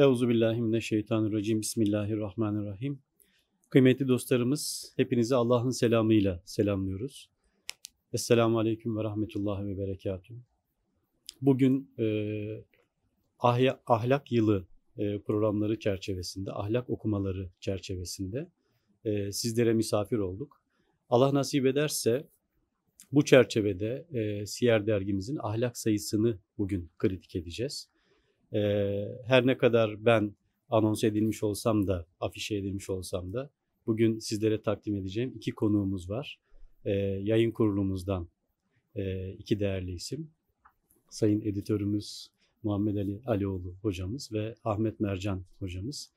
Euzu billahi mineşşeytanirracim. Bismillahirrahmanirrahim. Kıymetli dostlarımız, hepinizi Allah'ın selamıyla selamlıyoruz. Esselamu aleyküm ve rahmetullahi ve berekatüh. Bugün e, ahlak yılı e, programları çerçevesinde, ahlak okumaları çerçevesinde e, sizlere misafir olduk. Allah nasip ederse bu çerçevede e, Siyer dergimizin ahlak sayısını bugün kritik edeceğiz. E, her ne kadar ben anons edilmiş olsam da, afişe edilmiş olsam da bugün sizlere takdim edeceğim iki konuğumuz var. E, yayın kurulumuzdan e, iki değerli isim. Sayın editörümüz Muhammed Ali Alioğlu hocamız ve Ahmet Mercan hocamız.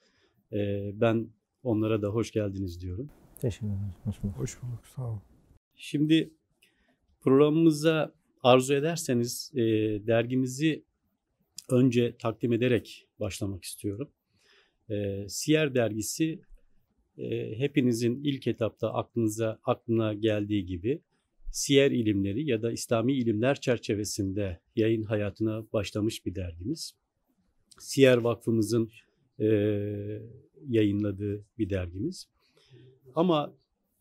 E, ben onlara da hoş geldiniz diyorum. Teşekkür ederim. Hoş bulduk. Hoş bulduk. Sağ olun. Şimdi programımıza arzu ederseniz e, dergimizi önce takdim ederek başlamak istiyorum. E, Siyer dergisi e, hepinizin ilk etapta aklınıza aklına geldiği gibi siyer ilimleri ya da İslami ilimler çerçevesinde yayın hayatına başlamış bir dergimiz. Siyer Vakfımızın e, yayınladığı bir dergimiz. Ama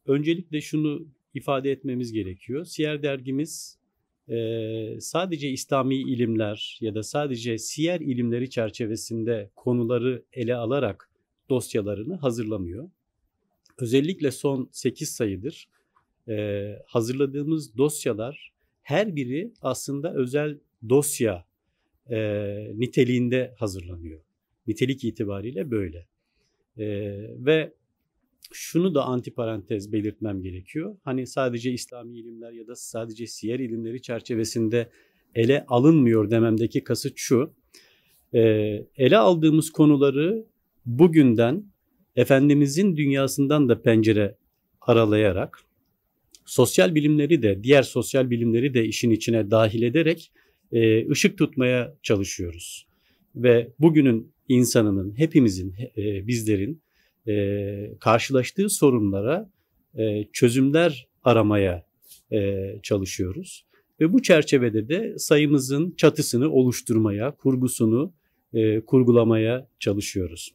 öncelikle şunu ifade etmemiz gerekiyor. Siyer dergimiz e, sadece İslami ilimler ya da sadece siyer ilimleri çerçevesinde konuları ele alarak dosyalarını hazırlamıyor. Özellikle son 8 sayıdır e, hazırladığımız dosyalar her biri aslında özel dosya e, niteliğinde hazırlanıyor. Nitelik itibariyle böyle. E, ve şunu da antiparantez belirtmem gerekiyor. Hani sadece İslami ilimler ya da sadece siyer ilimleri çerçevesinde ele alınmıyor dememdeki kasıt şu. Ee, ele aldığımız konuları bugünden Efendimizin dünyasından da pencere aralayarak sosyal bilimleri de diğer sosyal bilimleri de işin içine dahil ederek e, ışık tutmaya çalışıyoruz. Ve bugünün insanının hepimizin e, bizlerin e, karşılaştığı sorunlara e, çözümler aramaya e, çalışıyoruz. Ve bu çerçevede de sayımızın çatısını oluşturmaya, kurgusunu e, kurgulamaya çalışıyoruz.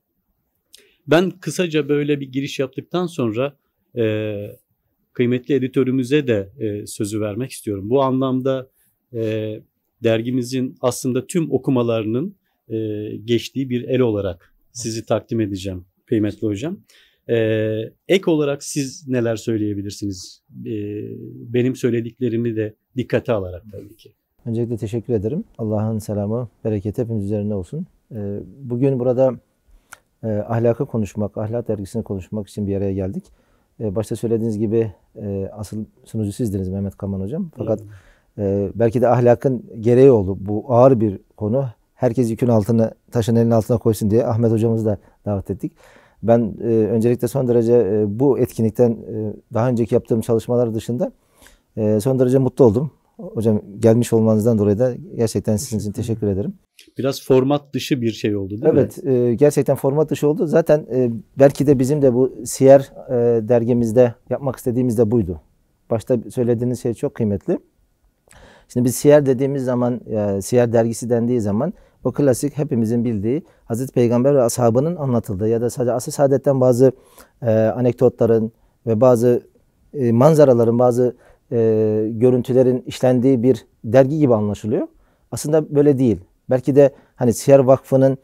Ben kısaca böyle bir giriş yaptıktan sonra e, kıymetli editörümüze de e, sözü vermek istiyorum. Bu anlamda e, dergimizin aslında tüm okumalarının e, geçtiği bir el olarak sizi takdim edeceğim kıymetli hocam. Ee, ek olarak siz neler söyleyebilirsiniz? Ee, benim söylediklerimi de dikkate alarak tabii ki. Öncelikle teşekkür ederim. Allah'ın selamı, bereketi hepimiz üzerine olsun. Ee, bugün burada e, ahlakı konuşmak, ahlak dergisini konuşmak için bir araya geldik. Ee, başta söylediğiniz gibi e, asıl sunucu sizdiniz Mehmet Kaman Hocam. Fakat e, belki de ahlakın gereği oldu. Bu ağır bir konu. Herkes yükün altını, taşın elinin altına koysun diye Ahmet Hocamızı da davet ettik. Ben e, öncelikle son derece e, bu etkinlikten e, daha önceki yaptığım çalışmalar dışında e, son derece mutlu oldum. Hocam gelmiş olmanızdan dolayı da gerçekten sizin için teşekkür ederim. Biraz format dışı bir şey oldu değil evet, mi? Evet, e, gerçekten format dışı oldu. Zaten e, belki de bizim de bu Siyer e, dergimizde yapmak istediğimiz de buydu. Başta söylediğiniz şey çok kıymetli. Şimdi biz Siyer dediğimiz zaman, e, Siyer dergisi dendiği zaman o klasik hepimizin bildiği Hazreti Peygamber ve ashabının anlatıldığı ya da sadece asıl saadetten bazı e, anekdotların ve bazı e, manzaraların, bazı e, görüntülerin işlendiği bir dergi gibi anlaşılıyor. Aslında böyle değil. Belki de hani Siyer Vakfı'nın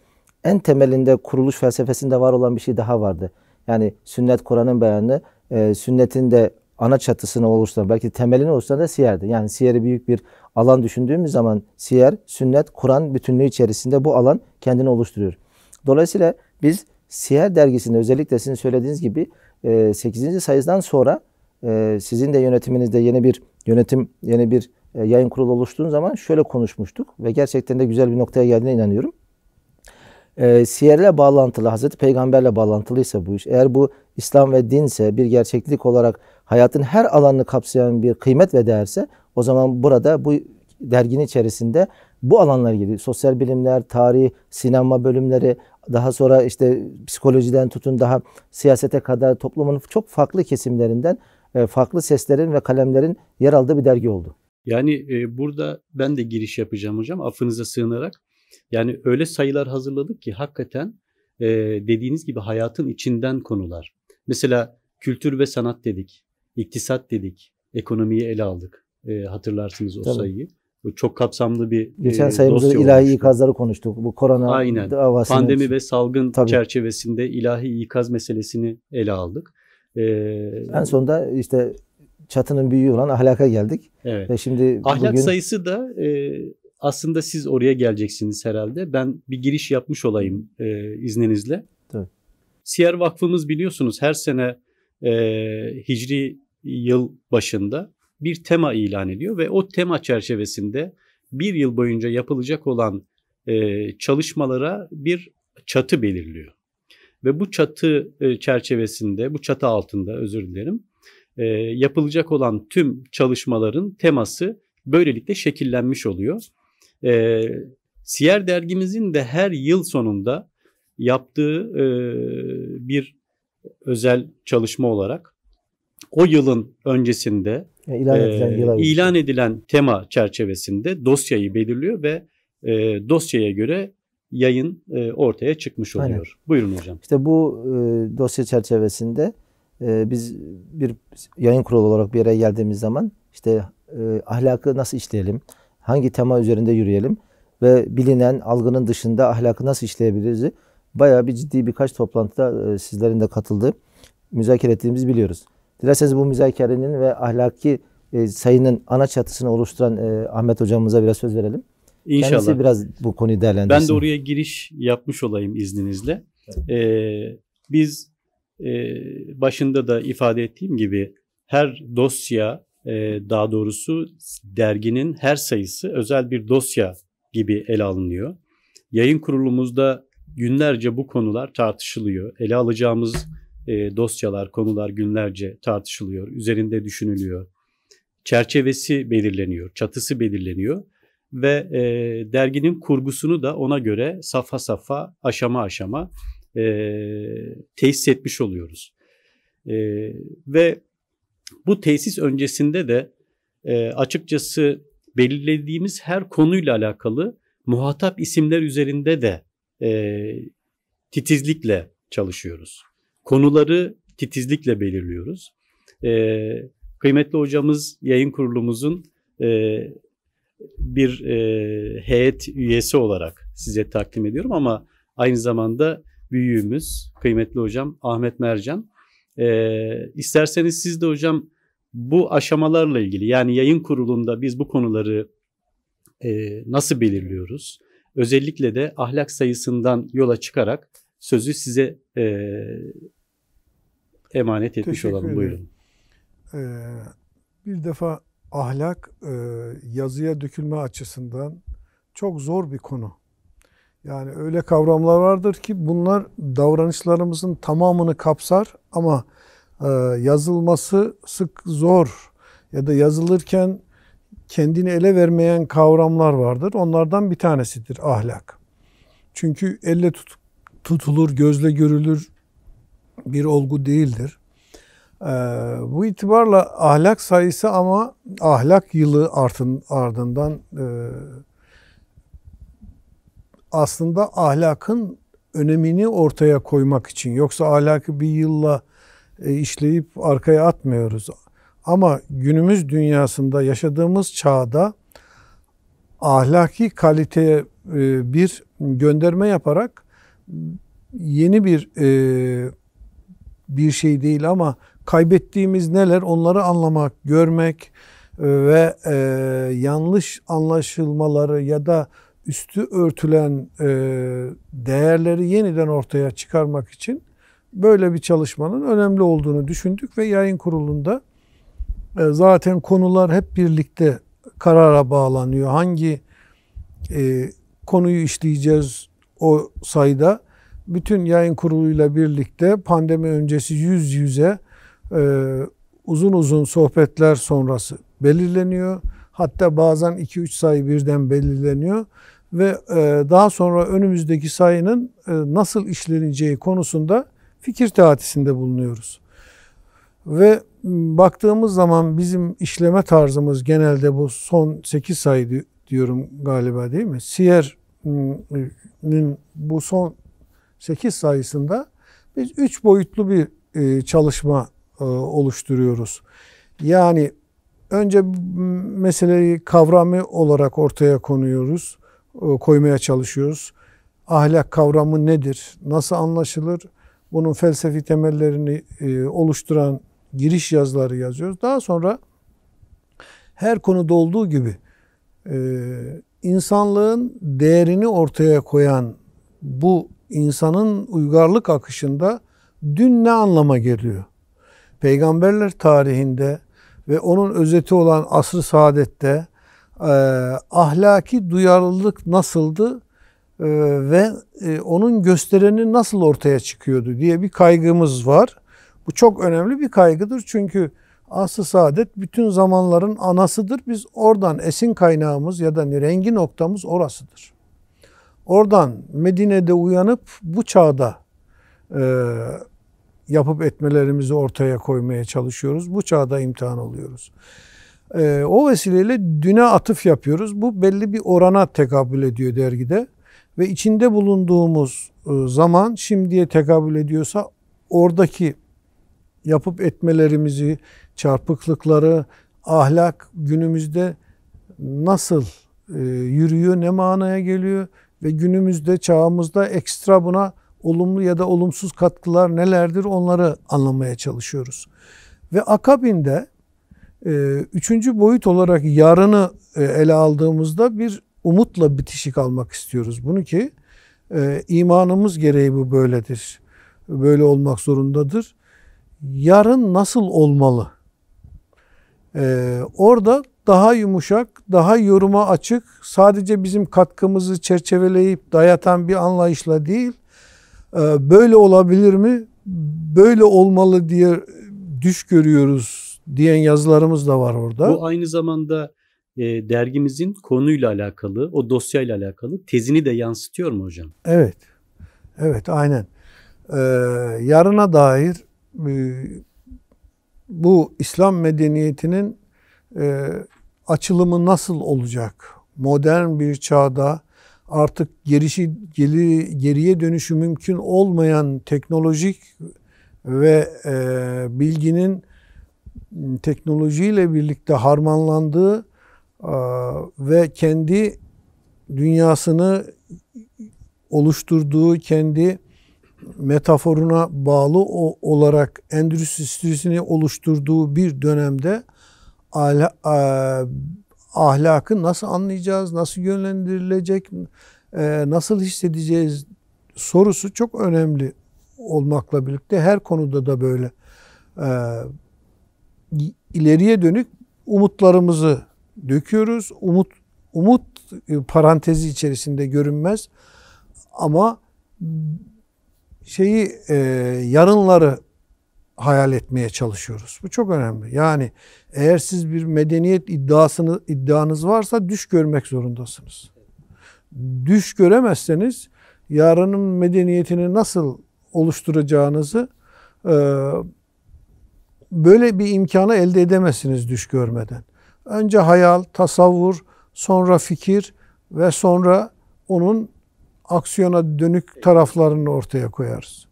en temelinde kuruluş felsefesinde var olan bir şey daha vardı. Yani sünnet Kur'an'ın beyanı, e, sünnetin de ana çatısını oluşturan, belki temelini oluşturan da siyerdi. Yani siyeri büyük bir alan düşündüğümüz zaman siyer, sünnet, Kur'an bütünlüğü içerisinde bu alan kendini oluşturuyor. Dolayısıyla biz Siyer dergisinde özellikle sizin söylediğiniz gibi 8. E, sayıdan sonra e, sizin de yönetiminizde yeni bir yönetim, yeni bir e, yayın kurulu oluştuğun zaman şöyle konuşmuştuk ve gerçekten de güzel bir noktaya geldiğine inanıyorum e, siyerle bağlantılı, Hazreti Peygamberle bağlantılıysa bu iş, eğer bu İslam ve dinse bir gerçeklik olarak hayatın her alanını kapsayan bir kıymet ve değerse o zaman burada bu derginin içerisinde bu alanlar gibi Sosyal bilimler, tarih, sinema bölümleri, daha sonra işte psikolojiden tutun daha siyasete kadar toplumun çok farklı kesimlerinden e, farklı seslerin ve kalemlerin yer aldığı bir dergi oldu. Yani e, burada ben de giriş yapacağım hocam affınıza sığınarak. Yani öyle sayılar hazırladık ki hakikaten e, dediğiniz gibi hayatın içinden konular. Mesela kültür ve sanat dedik, iktisat dedik, ekonomiyi ele aldık. E, hatırlarsınız o Tabii. sayıyı. Bu çok kapsamlı bir e, Geçen e, sayımızda ilahi ikazları konuştuk. Bu korona Aynen. davasını. Pandemi ve salgın Tabii. çerçevesinde ilahi ikaz meselesini ele aldık. Ee, en sonunda işte çatının büyüğü olan ahlaka geldik. Evet. Ve şimdi ahlak bugün... sayısı da e, aslında siz oraya geleceksiniz herhalde. Ben bir giriş yapmış olayım e, izninizle. Siyer Vakfımız biliyorsunuz her sene e, Hicri yıl başında bir tema ilan ediyor ve o tema çerçevesinde bir yıl boyunca yapılacak olan e, çalışmalara bir çatı belirliyor. Ve bu çatı e, çerçevesinde, bu çatı altında özür dilerim, e, yapılacak olan tüm çalışmaların teması böylelikle şekillenmiş oluyor. E, Siyer dergimizin de her yıl sonunda yaptığı e, bir özel çalışma olarak o yılın öncesinde yani ilan, e, edilen, e, ilan edilen tema çerçevesinde dosyayı belirliyor ve e, dosyaya göre yayın e, ortaya çıkmış oluyor. Aynen. Buyurun hocam. İşte bu e, dosya çerçevesinde e, biz bir yayın kurulu olarak bir yere geldiğimiz zaman işte e, ahlakı nasıl işleyelim, hangi tema üzerinde yürüyelim ve bilinen algının dışında ahlakı nasıl işleyebiliriz? Bayağı bir ciddi birkaç toplantıda e, sizlerin de katıldığı müzakere ettiğimizi biliyoruz. Dilerseniz bu müzakerenin ve ahlaki e, sayının ana çatısını oluşturan e, Ahmet hocamıza biraz söz verelim. İnşallah. Kendisi biraz bu konuyu değerlendirsin. Ben de oraya giriş yapmış olayım izninizle. Ee, biz e, başında da ifade ettiğim gibi her dosya e, daha doğrusu derginin her sayısı özel bir dosya gibi ele alınıyor. Yayın kurulumuzda günlerce bu konular tartışılıyor. Ele alacağımız e, dosyalar, konular günlerce tartışılıyor, üzerinde düşünülüyor. Çerçevesi belirleniyor, çatısı belirleniyor ve e, derginin kurgusunu da ona göre safa safa, aşama aşama e, tesis etmiş oluyoruz. ve bu tesis öncesinde de e, açıkçası belirlediğimiz her konuyla alakalı muhatap isimler üzerinde de e, titizlikle çalışıyoruz. Konuları titizlikle belirliyoruz. E, kıymetli hocamız yayın kurulumuzun e, bir e, heyet üyesi olarak size takdim ediyorum ama aynı zamanda büyüğümüz kıymetli hocam Ahmet Mercan e, isterseniz siz de hocam bu aşamalarla ilgili yani yayın kurulunda biz bu konuları e, nasıl belirliyoruz? Özellikle de ahlak sayısından yola çıkarak sözü size e, emanet etmiş Teşekkür olalım. Buyurun. Ee, bir defa ahlak e, yazıya dökülme açısından çok zor bir konu. Yani öyle kavramlar vardır ki bunlar davranışlarımızın tamamını kapsar ama e, yazılması sık zor ya da yazılırken kendini ele vermeyen kavramlar vardır. Onlardan bir tanesidir ahlak. Çünkü elle tut, tutulur, gözle görülür bir olgu değildir. Ee, bu itibarla ahlak sayısı ama ahlak yılı artın, ardından e, aslında ahlakın önemini ortaya koymak için. Yoksa ahlakı bir yılla e, işleyip arkaya atmıyoruz. Ama günümüz dünyasında yaşadığımız çağda ahlaki kaliteye e, bir gönderme yaparak yeni bir e, bir şey değil ama kaybettiğimiz neler onları anlamak, görmek ve yanlış anlaşılmaları ya da üstü örtülen e, değerleri yeniden ortaya çıkarmak için böyle bir çalışmanın önemli olduğunu düşündük ve yayın kurulunda e, zaten konular hep birlikte karara bağlanıyor. Hangi e, konuyu işleyeceğiz o sayıda bütün yayın kuruluyla birlikte pandemi öncesi yüz yüze e, uzun uzun sohbetler sonrası belirleniyor. Hatta bazen 2-3 sayı birden belirleniyor ve e, daha sonra önümüzdeki sayının e, nasıl işleneceği konusunda fikir teatisinde bulunuyoruz. Ve baktığımız zaman bizim işleme tarzımız genelde bu son 8 sayı diyorum galiba değil mi? Siyer'in bu son 8 sayısında biz 3 boyutlu bir e, çalışma oluşturuyoruz. Yani önce meseleyi kavrami olarak ortaya konuyoruz. E, koymaya çalışıyoruz. Ahlak kavramı nedir? Nasıl anlaşılır? Bunun felsefi temellerini e, oluşturan giriş yazıları yazıyoruz. Daha sonra her konuda olduğu gibi e, insanlığın değerini ortaya koyan bu insanın uygarlık akışında dün ne anlama geliyor? Peygamberler tarihinde ve onun özeti olan asr-ı saadette e, ahlaki duyarlılık nasıldı e, ve e, onun göstereni nasıl ortaya çıkıyordu diye bir kaygımız var. Bu çok önemli bir kaygıdır çünkü aslı saadet bütün zamanların anasıdır. Biz oradan esin kaynağımız ya da rengi noktamız orasıdır. Oradan Medine'de uyanıp bu çağda e, yapıp etmelerimizi ortaya koymaya çalışıyoruz. Bu çağda imtihan oluyoruz. E, o vesileyle düne atıf yapıyoruz. Bu belli bir orana tekabül ediyor dergide. Ve içinde bulunduğumuz e, zaman şimdiye tekabül ediyorsa oradaki yapıp etmelerimizi, çarpıklıkları, ahlak günümüzde nasıl e, yürüyor, ne manaya geliyor ve günümüzde çağımızda ekstra buna olumlu ya da olumsuz katkılar nelerdir onları anlamaya çalışıyoruz. Ve akabinde ee, üçüncü boyut olarak yarını e, ele aldığımızda bir umutla bitişik almak istiyoruz. Bunu ki e, imanımız gereği bu böyledir. Böyle olmak zorundadır. Yarın nasıl olmalı? Ee, orada daha yumuşak, daha yoruma açık, sadece bizim katkımızı çerçeveleyip dayatan bir anlayışla değil, e, böyle olabilir mi, böyle olmalı diye düş görüyoruz diyen yazılarımız da var orada. Bu aynı zamanda e, dergimizin konuyla alakalı, o dosyayla alakalı tezini de yansıtıyor mu hocam? Evet, evet aynen. Ee, yarına dair e, bu İslam medeniyetinin e, açılımı nasıl olacak? Modern bir çağda artık gerişi geri, geriye dönüşü mümkün olmayan teknolojik ve e, bilginin teknolojiyle birlikte harmanlandığı e, ve kendi dünyasını oluşturduğu kendi metaforuna bağlı olarak endüstrisini oluşturduğu bir dönemde e, ahlakı nasıl anlayacağız, nasıl yönlendirilecek, e, nasıl hissedeceğiz sorusu çok önemli olmakla birlikte her konuda da böyle ileriye dönük umutlarımızı döküyoruz. Umut umut e, parantezi içerisinde görünmez ama şeyi e, yarınları hayal etmeye çalışıyoruz. Bu çok önemli. Yani eğer siz bir medeniyet iddiasını iddianız varsa düş görmek zorundasınız. Düş göremezseniz yarının medeniyetini nasıl oluşturacağınızı e, böyle bir imkanı elde edemezsiniz düş görmeden. Önce hayal, tasavvur, sonra fikir ve sonra onun aksiyona dönük taraflarını ortaya koyarız.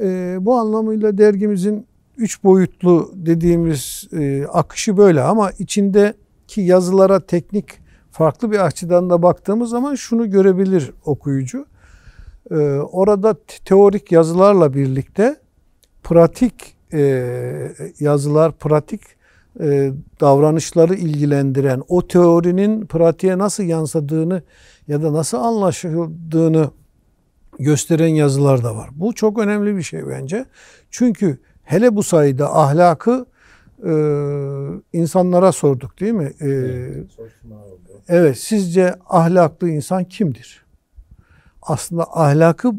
E, bu anlamıyla dergimizin üç boyutlu dediğimiz e, akışı böyle ama içindeki yazılara teknik farklı bir açıdan da baktığımız zaman şunu görebilir okuyucu. E, orada teorik yazılarla birlikte pratik e, yazılar, pratik e, davranışları ilgilendiren o teorinin pratiğe nasıl yansıdığını ya da nasıl anlaşıldığını gösteren yazılar da var. Bu çok önemli bir şey bence. Çünkü hele bu sayede ahlakı e, insanlara sorduk değil mi? E, evet, sizce ahlaklı insan kimdir? Aslında ahlakı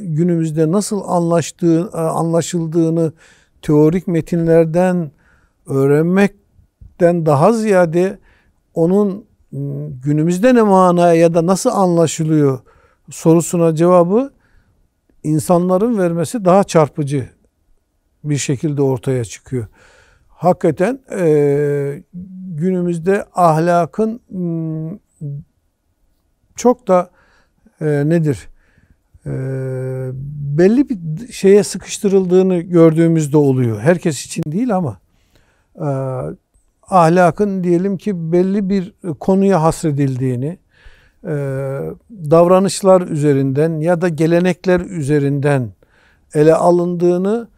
günümüzde nasıl anlaştığı, e, anlaşıldığını teorik metinlerden öğrenmekten daha ziyade onun günümüzde ne manaya ya da nasıl anlaşılıyor sorusuna cevabı insanların vermesi daha çarpıcı bir şekilde ortaya çıkıyor. Hakikaten e, günümüzde ahlakın çok da e, nedir? e, belli bir şeye sıkıştırıldığını gördüğümüzde oluyor. Herkes için değil ama e, ahlakın diyelim ki belli bir konuya hasredildiğini, e, davranışlar üzerinden ya da gelenekler üzerinden ele alındığını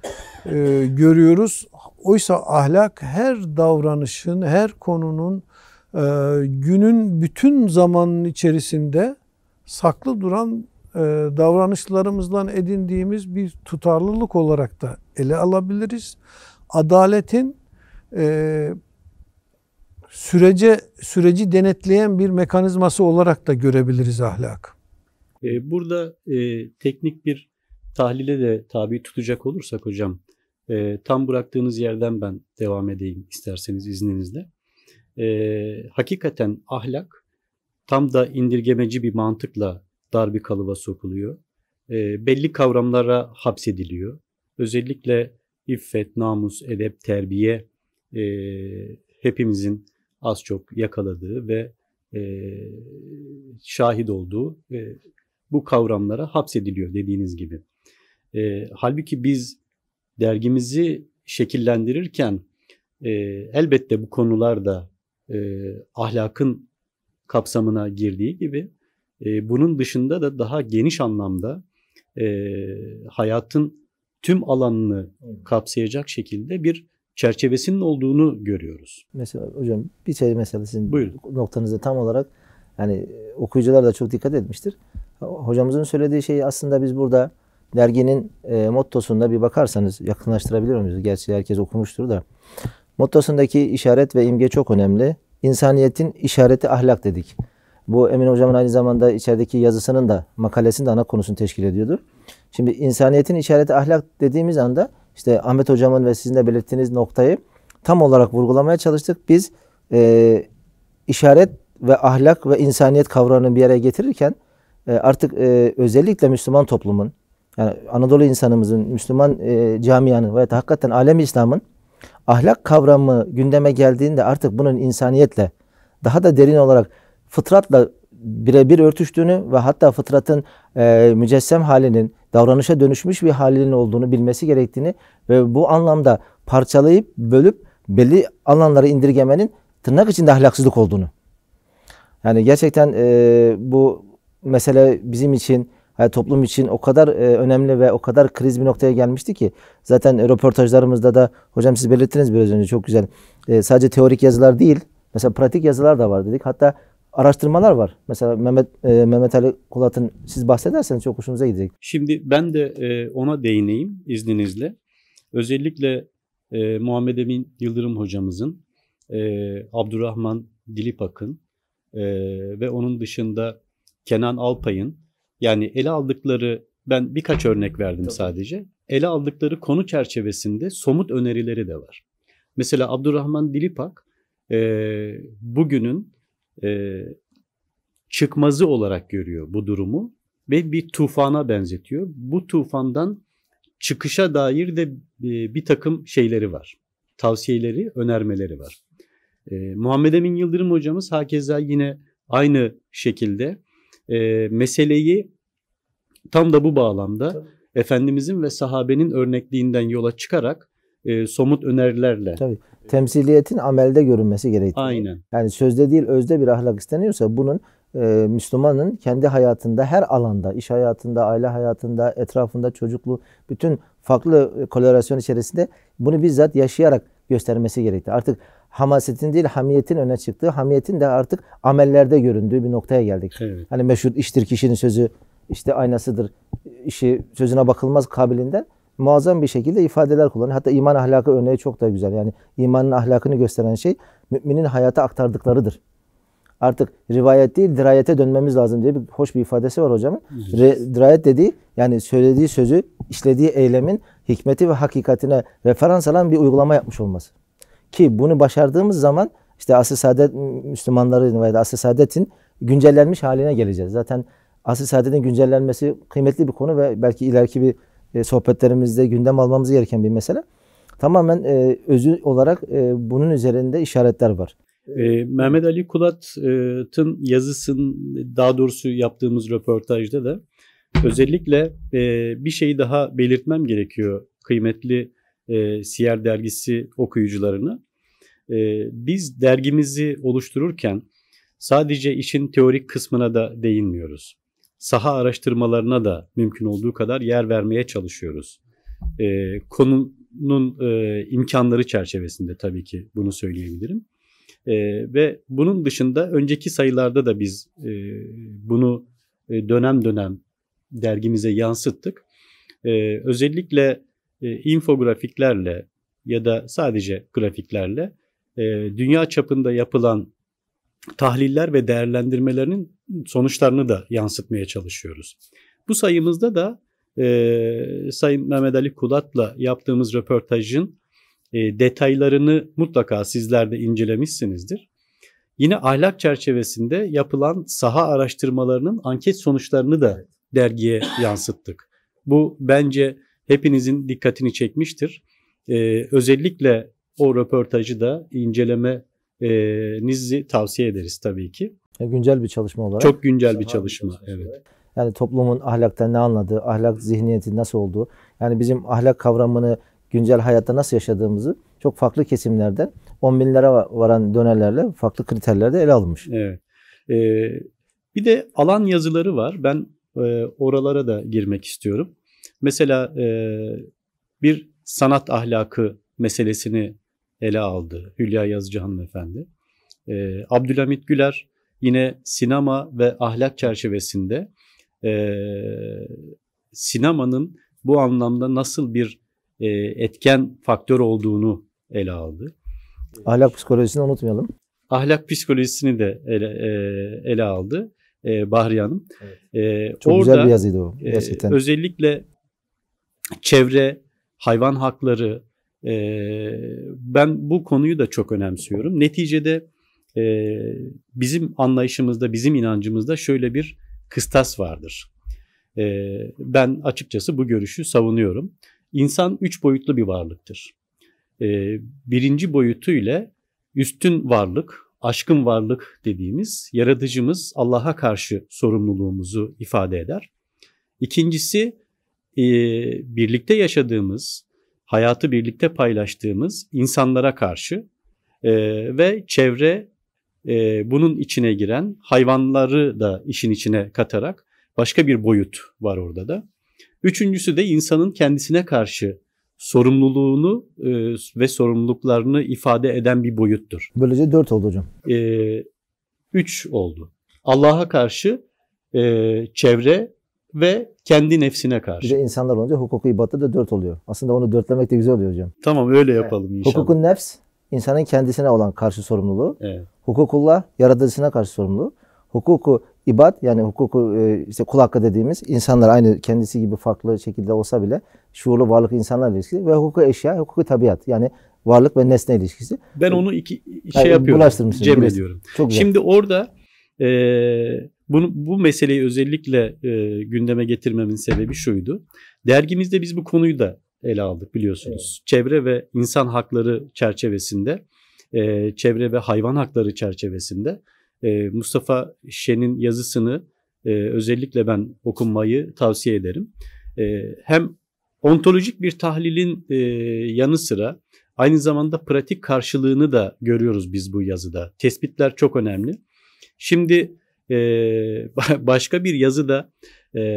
e, görüyoruz. Oysa ahlak her davranışın, her konunun, e, günün bütün zamanın içerisinde saklı duran e, davranışlarımızdan edindiğimiz bir tutarlılık olarak da ele alabiliriz. Adaletin e, sürece süreci denetleyen bir mekanizması olarak da görebiliriz ahlak. E, burada e, teknik bir tahlile de tabi tutacak olursak hocam, tam bıraktığınız yerden ben devam edeyim isterseniz izninizle. hakikaten ahlak tam da indirgemeci bir mantıkla dar bir kalıba sokuluyor. E, belli kavramlara hapsediliyor. Özellikle iffet, namus, edep, terbiye e, hepimizin az çok yakaladığı ve e, şahit olduğu e, bu kavramlara hapsediliyor dediğiniz gibi. E, halbuki biz dergimizi şekillendirirken e, elbette bu konularda e, ahlakın kapsamına girdiği gibi ee, bunun dışında da daha geniş anlamda e, hayatın tüm alanını kapsayacak şekilde bir çerçevesinin olduğunu görüyoruz. Mesela hocam bir şey mesela sizin Buyurun. noktanızda tam olarak yani e, okuyucular da çok dikkat etmiştir. Hocamızın söylediği şey aslında biz burada derginin e, mottosunda bir bakarsanız yakınlaştırabilir miyiz? Gerçi herkes okumuştur da. Mottosundaki işaret ve imge çok önemli. İnsaniyetin işareti ahlak dedik. Bu Emin Hocam'ın aynı zamanda içerideki yazısının da makalesinin de ana konusunu teşkil ediyordu. Şimdi insaniyetin işareti ahlak dediğimiz anda işte Ahmet Hocam'ın ve sizin de belirttiğiniz noktayı tam olarak vurgulamaya çalıştık. Biz e, işaret ve ahlak ve insaniyet kavramını bir araya getirirken e, artık e, özellikle Müslüman toplumun yani Anadolu insanımızın, Müslüman e, camianın veya hakikaten alem İslam'ın ahlak kavramı gündeme geldiğinde artık bunun insaniyetle daha da derin olarak fıtratla birebir örtüştüğünü ve hatta fıtratın e, mücessem halinin davranışa dönüşmüş bir halinin olduğunu bilmesi gerektiğini ve bu anlamda parçalayıp bölüp belli alanlara indirgemenin tırnak içinde ahlaksızlık olduğunu. Yani gerçekten e, bu mesele bizim için yani e, toplum için o kadar e, önemli ve o kadar kriz bir noktaya gelmişti ki zaten röportajlarımızda da hocam siz belirttiniz biraz önce çok güzel. E, sadece teorik yazılar değil mesela pratik yazılar da var dedik. Hatta araştırmalar var. Mesela Mehmet e, Mehmet Ali Kulat'ın siz bahsederseniz çok hoşunuza gidecek. Şimdi ben de e, ona değineyim izninizle. Özellikle e, Muhammed Emin Yıldırım hocamızın, e, Abdurrahman Dilipak'ın e, ve onun dışında Kenan Alpay'ın yani ele aldıkları ben birkaç örnek verdim Tabii. sadece. Ele aldıkları konu çerçevesinde somut önerileri de var. Mesela Abdurrahman Dilipak e, bugünün e, çıkmazı olarak görüyor bu durumu ve bir tufana benzetiyor. Bu tufandan çıkışa dair de e, bir takım şeyleri var. Tavsiyeleri, önermeleri var. E, Muhammed Emin Yıldırım hocamız hakeza yine aynı şekilde e, meseleyi tam da bu bağlamda Tabii. Efendimizin ve sahabenin örnekliğinden yola çıkarak e, somut önerilerle Tabii. Şey. temsiliyetin amelde görünmesi gerekiyor. Aynen. Yani sözde değil özde bir ahlak isteniyorsa bunun e, Müslümanın kendi hayatında her alanda, iş hayatında, aile hayatında, etrafında, çocuklu bütün farklı e, kolorasyon içerisinde bunu bizzat yaşayarak göstermesi gerekti. Artık hamasetin değil hamiyetin öne çıktığı, hamiyetin de artık amellerde göründüğü bir noktaya geldik. Evet. Hani meşhur iştir kişinin sözü, işte aynasıdır, işi sözüne bakılmaz kabilinden muazzam bir şekilde ifadeler kullanıyor. Hatta iman ahlakı örneği çok da güzel. Yani imanın ahlakını gösteren şey müminin hayata aktardıklarıdır. Artık rivayet değil dirayete dönmemiz lazım diye bir hoş bir ifadesi var hocamın. Re, dirayet dediği yani söylediği sözü işlediği eylemin hikmeti ve hakikatine referans alan bir uygulama yapmış olması. Ki bunu başardığımız zaman işte asr saadet Müslümanları rivayet, asr saadetin güncellenmiş haline geleceğiz. Zaten asr saadetin güncellenmesi kıymetli bir konu ve belki ileriki bir e, sohbetlerimizde gündem almamız gereken bir mesele. Tamamen e, özü olarak e, bunun üzerinde işaretler var. E, Mehmet Ali Kulat'ın yazısının daha doğrusu yaptığımız röportajda da özellikle e, bir şeyi daha belirtmem gerekiyor kıymetli e, Siyer dergisi okuyucularını. E, biz dergimizi oluştururken sadece işin teorik kısmına da değinmiyoruz saha araştırmalarına da mümkün olduğu kadar yer vermeye çalışıyoruz. E, konunun e, imkanları çerçevesinde tabii ki bunu söyleyebilirim. E, ve bunun dışında önceki sayılarda da biz e, bunu e, dönem dönem dergimize yansıttık. E, özellikle e, infografiklerle ya da sadece grafiklerle e, dünya çapında yapılan tahliller ve değerlendirmelerinin sonuçlarını da yansıtmaya çalışıyoruz. Bu sayımızda da e, Sayın Mehmet Ali Kulat'la yaptığımız röportajın e, detaylarını mutlaka sizler de incelemişsinizdir. Yine ahlak çerçevesinde yapılan saha araştırmalarının anket sonuçlarını da dergiye yansıttık. Bu bence hepinizin dikkatini çekmiştir. Ee, özellikle o röportajı da inceleme ee, nizi tavsiye ederiz tabii ki. E, güncel bir çalışma olarak. Çok güncel Saha bir çalışma, bir evet. Yani toplumun ahlakta ne anladığı, ahlak zihniyeti nasıl olduğu, yani bizim ahlak kavramını güncel hayatta nasıl yaşadığımızı çok farklı kesimlerden on binlere varan dönerlerle farklı kriterlerde ele alınmış. Evet. Ee, bir de alan yazıları var. Ben e, oralara da girmek istiyorum. Mesela e, bir sanat ahlakı meselesini ele aldı Hülya Yazıcı hanımefendi. E, Abdülhamit Güler yine sinema ve ahlak çerçevesinde e, sinemanın bu anlamda nasıl bir e, etken faktör olduğunu ele aldı. Ahlak psikolojisini unutmayalım. Ahlak psikolojisini de ele, e, ele aldı e, Bahriye Hanım. Evet. E, Çok orada, güzel bir yazıydı o gerçekten. E, özellikle çevre, hayvan hakları, ee, ben bu konuyu da çok önemsiyorum. Neticede e, bizim anlayışımızda, bizim inancımızda şöyle bir kıstas vardır. Ee, ben açıkçası bu görüşü savunuyorum. İnsan üç boyutlu bir varlıktır. Ee, birinci boyutu ile üstün varlık, aşkın varlık dediğimiz yaratıcımız Allah'a karşı sorumluluğumuzu ifade eder. İkincisi e, birlikte yaşadığımız hayatı birlikte paylaştığımız insanlara karşı e, ve çevre e, bunun içine giren hayvanları da işin içine katarak başka bir boyut var orada da. Üçüncüsü de insanın kendisine karşı sorumluluğunu e, ve sorumluluklarını ifade eden bir boyuttur. Böylece dört oldu hocam. E, üç oldu. Allah'a karşı e, çevre ve kendi nefsine karşı. Bir de insanlar olunca hukuku ibatta da dört oluyor. Aslında onu dörtlemek de güzel oluyor hocam. Tamam öyle yapalım evet. inşallah. Hukukun nefs insanın kendisine olan karşı sorumluluğu. Evet. Hukukullah yaratıcısına karşı sorumluluğu. Hukuku ibad yani hukuku e, işte kul hakkı dediğimiz insanlar aynı kendisi gibi farklı şekilde olsa bile şuurlu varlık insanlar ilişkisi ve hukuku eşya, hukuku tabiat yani varlık ve nesne ilişkisi. Ben onu iki şey yani, yapıyorum. Cem ediyorum. Çok güzel. Şimdi orada e, bunu, bu meseleyi özellikle e, gündeme getirmemin sebebi şuydu. Dergimizde biz bu konuyu da ele aldık biliyorsunuz. Evet. Çevre ve insan hakları çerçevesinde, e, çevre ve hayvan hakları çerçevesinde e, Mustafa Şen'in yazısını e, özellikle ben okunmayı tavsiye ederim. E, hem ontolojik bir tahlilin e, yanı sıra aynı zamanda pratik karşılığını da görüyoruz biz bu yazıda. Tespitler çok önemli. Şimdi e, başka bir yazıda e,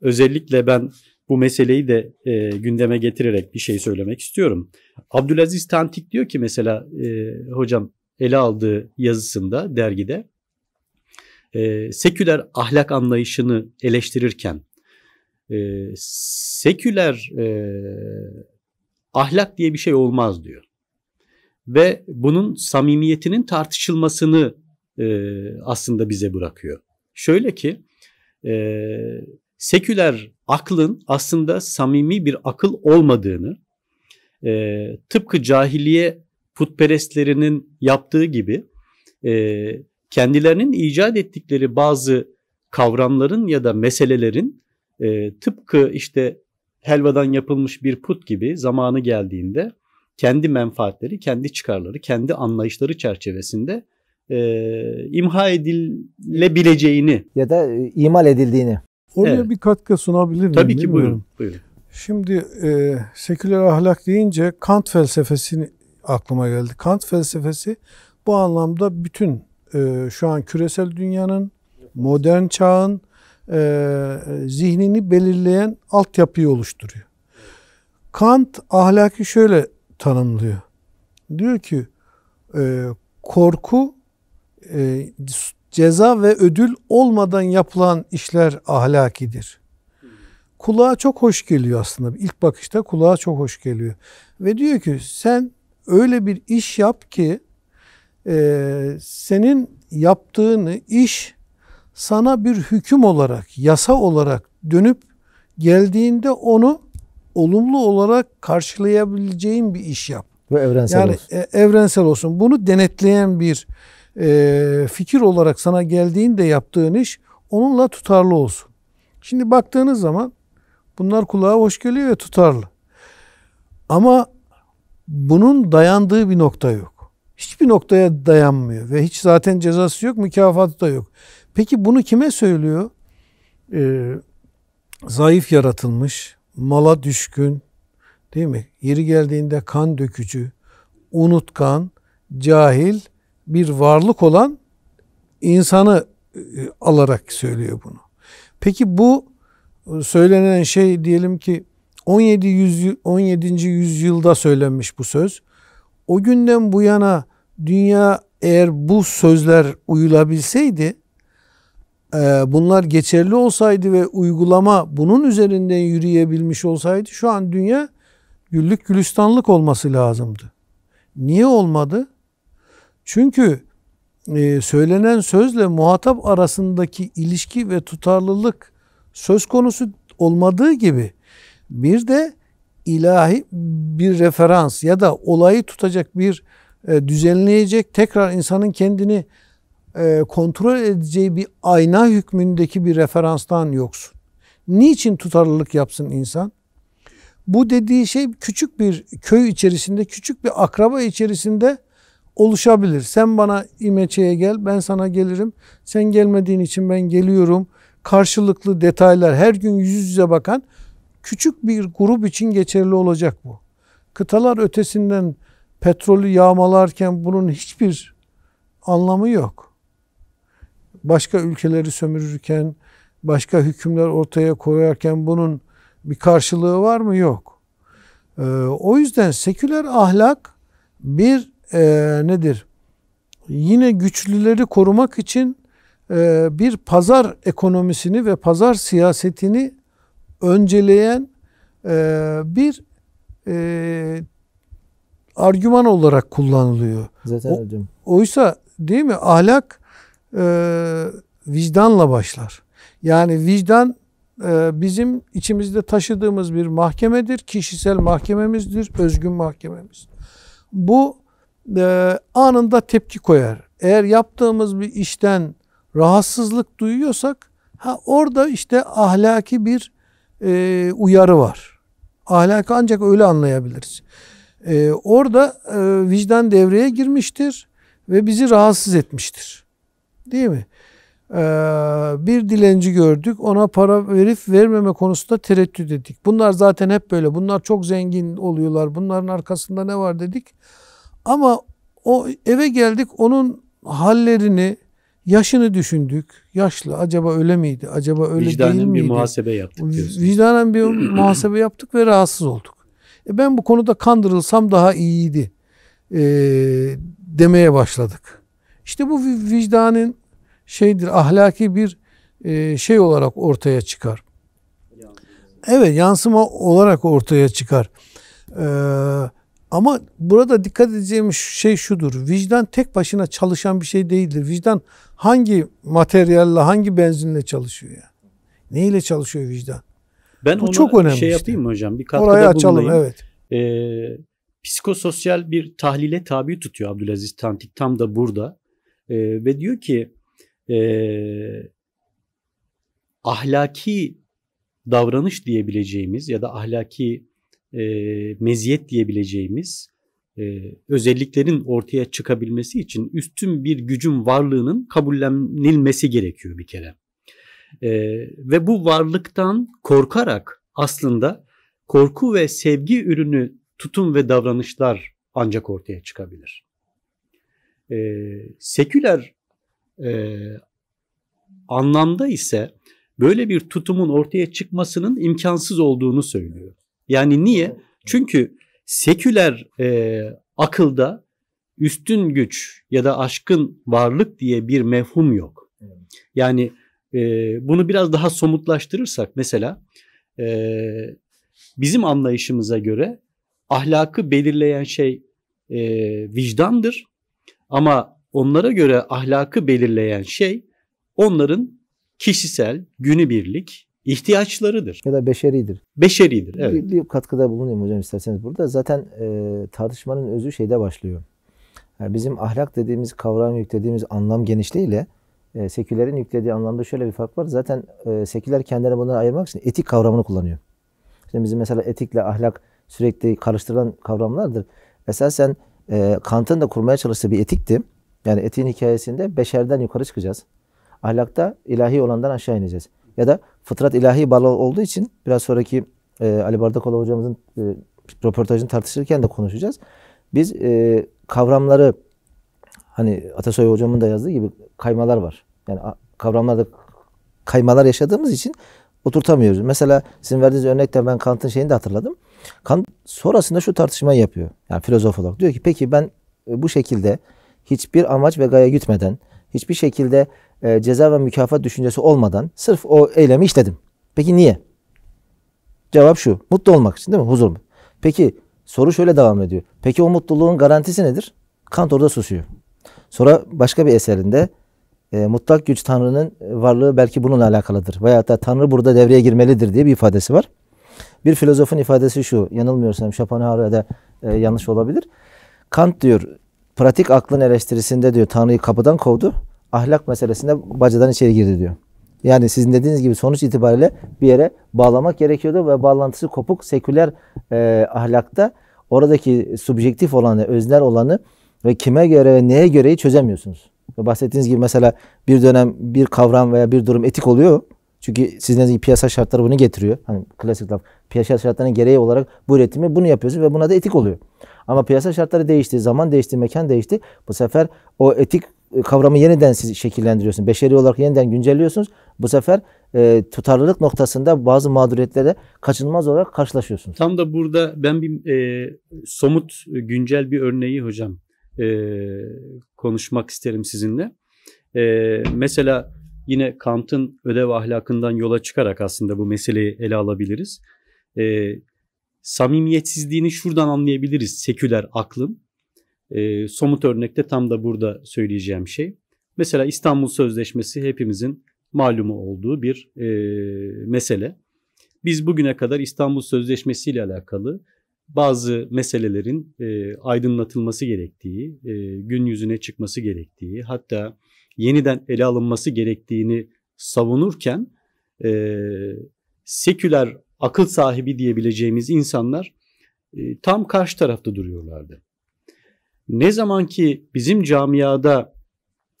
özellikle ben bu meseleyi de e, gündeme getirerek bir şey söylemek istiyorum. Abdülaziz Tantik diyor ki mesela e, hocam ele aldığı yazısında dergide e, seküler ahlak anlayışını eleştirirken e, seküler e, ahlak diye bir şey olmaz diyor. Ve bunun samimiyetinin tartışılmasını e, aslında bize bırakıyor. Şöyle ki e, seküler aklın aslında samimi bir akıl olmadığını e, tıpkı cahiliye putperestlerinin yaptığı gibi e, kendilerinin icat ettikleri bazı kavramların ya da meselelerin e, tıpkı işte helvadan yapılmış bir put gibi zamanı geldiğinde kendi menfaatleri, kendi çıkarları, kendi anlayışları çerçevesinde e, imha edilebileceğini ya da e, imal edildiğini. Oraya evet. bir katkı sunabilir miyim? Tabii ki buyurun. buyurun. Şimdi e, seküler ahlak deyince Kant felsefesini aklıma geldi. Kant felsefesi bu anlamda bütün e, şu an küresel dünyanın, modern çağın e, zihnini belirleyen altyapıyı oluşturuyor. Kant ahlaki şöyle tanımlıyor. Diyor ki e, korku e, ceza ve ödül olmadan yapılan işler ahlakidir. Kulağa çok hoş geliyor aslında. İlk bakışta kulağa çok hoş geliyor. Ve diyor ki sen öyle bir iş yap ki e, senin yaptığını iş sana bir hüküm olarak, yasa olarak dönüp geldiğinde onu olumlu olarak karşılayabileceğin bir iş yap. Ve evrensel yani, olsun. E, evrensel olsun. Bunu denetleyen bir e, fikir olarak sana geldiğinde yaptığın iş onunla tutarlı olsun. Şimdi baktığınız zaman bunlar kulağa hoş geliyor ve tutarlı. Ama bunun dayandığı bir nokta yok. Hiçbir noktaya dayanmıyor ve hiç zaten cezası yok, mükafatı da yok. Peki bunu kime söylüyor? Ee, zayıf yaratılmış, mala düşkün, değil mi? Yeri geldiğinde kan dökücü, unutkan, cahil bir varlık olan insanı e, alarak söylüyor bunu. Peki bu e, söylenen şey diyelim ki 17. Yüzyıl, 17. yüzyılda söylenmiş bu söz. O günden bu yana dünya eğer bu sözler uyulabilseydi, e, bunlar geçerli olsaydı ve uygulama bunun üzerinden yürüyebilmiş olsaydı şu an dünya güllük gülistanlık olması lazımdı. Niye olmadı? Çünkü e, söylenen sözle muhatap arasındaki ilişki ve tutarlılık söz konusu olmadığı gibi bir de ilahi bir referans ya da olayı tutacak bir e, düzenleyecek tekrar insanın kendini e, kontrol edeceği bir ayna hükmündeki bir referanstan yoksun. Niçin tutarlılık yapsın insan? Bu dediği şey küçük bir köy içerisinde, küçük bir akraba içerisinde oluşabilir. Sen bana İmeçe'ye gel, ben sana gelirim. Sen gelmediğin için ben geliyorum. Karşılıklı detaylar, her gün yüz yüze bakan küçük bir grup için geçerli olacak bu. Kıtalar ötesinden petrolü yağmalarken bunun hiçbir anlamı yok. Başka ülkeleri sömürürken, başka hükümler ortaya koyarken bunun bir karşılığı var mı? Yok. Ee, o yüzden seküler ahlak bir e, nedir? Yine güçlüleri korumak için e, bir pazar ekonomisini ve pazar siyasetini önceleyen e, bir e, argüman olarak kullanılıyor. Zaten o, hocam. Oysa değil mi ahlak e, vicdanla başlar. Yani vicdan e, bizim içimizde taşıdığımız bir mahkemedir. Kişisel mahkememizdir, özgün mahkememiz. Bu e, anında tepki koyar. Eğer yaptığımız bir işten rahatsızlık duyuyorsak ha orada işte ahlaki bir e, uyarı var. Ahlakı ancak öyle anlayabiliriz. E, orada e, vicdan devreye girmiştir ve bizi rahatsız etmiştir. Değil mi? Ee, bir dilenci gördük ona para verip vermeme konusunda tereddüt ettik. Bunlar zaten hep böyle bunlar çok zengin oluyorlar bunların arkasında ne var dedik. Ama o eve geldik onun hallerini, yaşını düşündük. Yaşlı acaba öyle miydi? Acaba öyle Vicdanen değil miydi? Vicdanen bir muhasebe yaptık diyorsun. Vicdanen bir muhasebe yaptık ve rahatsız olduk. E ben bu konuda kandırılsam daha iyiydi e, demeye başladık. İşte bu vicdanın şeydir ahlaki bir e, şey olarak ortaya çıkar. Evet yansıma olarak ortaya çıkar. Ee, ama burada dikkat edeceğimiz şey şudur. Vicdan tek başına çalışan bir şey değildir. Vicdan hangi materyalle, hangi benzinle çalışıyor ya? Yani? Neyle çalışıyor vicdan? Ben Bu ona çok önemli. Şey yapayım mı hocam? Bir katkıda Orayı açalım bulunayım. evet. Ee, psikososyal bir tahlile tabi tutuyor Abdülaziz Tantik tam da burada. Ee, ve diyor ki e, ahlaki davranış diyebileceğimiz ya da ahlaki e, meziyet diyebileceğimiz e, özelliklerin ortaya çıkabilmesi için üstün bir gücün varlığının kabullenilmesi gerekiyor bir kere. E, ve bu varlıktan korkarak aslında korku ve sevgi ürünü tutum ve davranışlar ancak ortaya çıkabilir. E, seküler e, anlamda ise böyle bir tutumun ortaya çıkmasının imkansız olduğunu söylüyor. Yani niye? Çünkü seküler e, akılda üstün güç ya da aşkın varlık diye bir mefhum yok. Yani e, bunu biraz daha somutlaştırırsak mesela e, bizim anlayışımıza göre ahlakı belirleyen şey e, vicdandır ama onlara göre ahlakı belirleyen şey onların kişisel günübirlik ihtiyaçlarıdır. Ya da beşeridir. Beşeridir, evet. Bir, bir katkıda bulunayım hocam isterseniz burada. Zaten e, tartışmanın özü şeyde başlıyor. Yani bizim ahlak dediğimiz kavram yüklediğimiz anlam genişliğiyle e, sekülerin yüklediği anlamda şöyle bir fark var. Zaten e, seküler kendilerini bunları ayırmak için etik kavramını kullanıyor. Şimdi bizim mesela etikle ahlak sürekli karıştırılan kavramlardır. Esasen e, Kant'ın da kurmaya çalıştığı bir etikti. Yani etiğin hikayesinde beşerden yukarı çıkacağız. Ahlakta ilahi olandan aşağı ineceğiz. Ya da fıtrat ilahi bağlı olduğu için biraz sonraki e, Ali Bardakola hocamızın e, röportajını tartışırken de konuşacağız. Biz e, kavramları hani Atasoy hocamın da yazdığı gibi kaymalar var. Yani kavramlarda kaymalar yaşadığımız için oturtamıyoruz. Mesela sizin verdiğiniz örnekte ben Kant'ın şeyini de hatırladım. Kant sonrasında şu tartışmayı yapıyor. Yani filozof olarak. Diyor ki peki ben e, bu şekilde hiçbir amaç ve gaye gütmeden, hiçbir şekilde e, ceza ve mükafat düşüncesi olmadan sırf o eylemi işledim. Peki niye? Cevap şu. Mutlu olmak için değil mi? Huzur. mu? Peki soru şöyle devam ediyor. Peki o mutluluğun garantisi nedir? Kant orada susuyor. Sonra başka bir eserinde e, mutlak güç Tanrı'nın varlığı belki bununla alakalıdır. Veya da Tanrı burada devreye girmelidir diye bir ifadesi var. Bir filozofun ifadesi şu, yanılmıyorsam Schopenhauer'da e, yanlış olabilir. Kant diyor, pratik aklın eleştirisinde diyor Tanrı'yı kapıdan kovdu ahlak meselesinde bacadan içeri girdi diyor. Yani sizin dediğiniz gibi sonuç itibariyle bir yere bağlamak gerekiyordu ve bağlantısı kopuk seküler e, ahlakta oradaki subjektif olanı, öznel olanı ve kime göre ve neye göreyi çözemiyorsunuz. Ve bahsettiğiniz gibi mesela bir dönem bir kavram veya bir durum etik oluyor. Çünkü sizin dediğiniz gibi piyasa şartları bunu getiriyor. Hani klasik laf. Piyasa şartlarının gereği olarak bu üretimi bunu yapıyorsun ve buna da etik oluyor. Ama piyasa şartları değişti, zaman değişti, mekan değişti. Bu sefer o etik e, kavramı yeniden siz şekillendiriyorsunuz. Beşeri olarak yeniden güncelliyorsunuz. Bu sefer e, tutarlılık noktasında bazı mağduriyetlere kaçınılmaz olarak karşılaşıyorsunuz. Tam da burada ben bir e, somut e, güncel bir örneği hocam e, konuşmak isterim sizinle. E, mesela yine Kant'ın ödev ahlakından yola çıkarak aslında bu meseleyi ele alabiliriz. E, samimiyetsizliğini şuradan anlayabiliriz seküler aklın. E, somut örnekte tam da burada söyleyeceğim şey. Mesela İstanbul Sözleşmesi hepimizin malumu olduğu bir e, mesele. Biz bugüne kadar İstanbul Sözleşmesi ile alakalı bazı meselelerin e, aydınlatılması gerektiği, e, gün yüzüne çıkması gerektiği, hatta yeniden ele alınması gerektiğini savunurken e, seküler akıl sahibi diyebileceğimiz insanlar e, tam karşı tarafta duruyorlardı. Ne zaman ki bizim camiada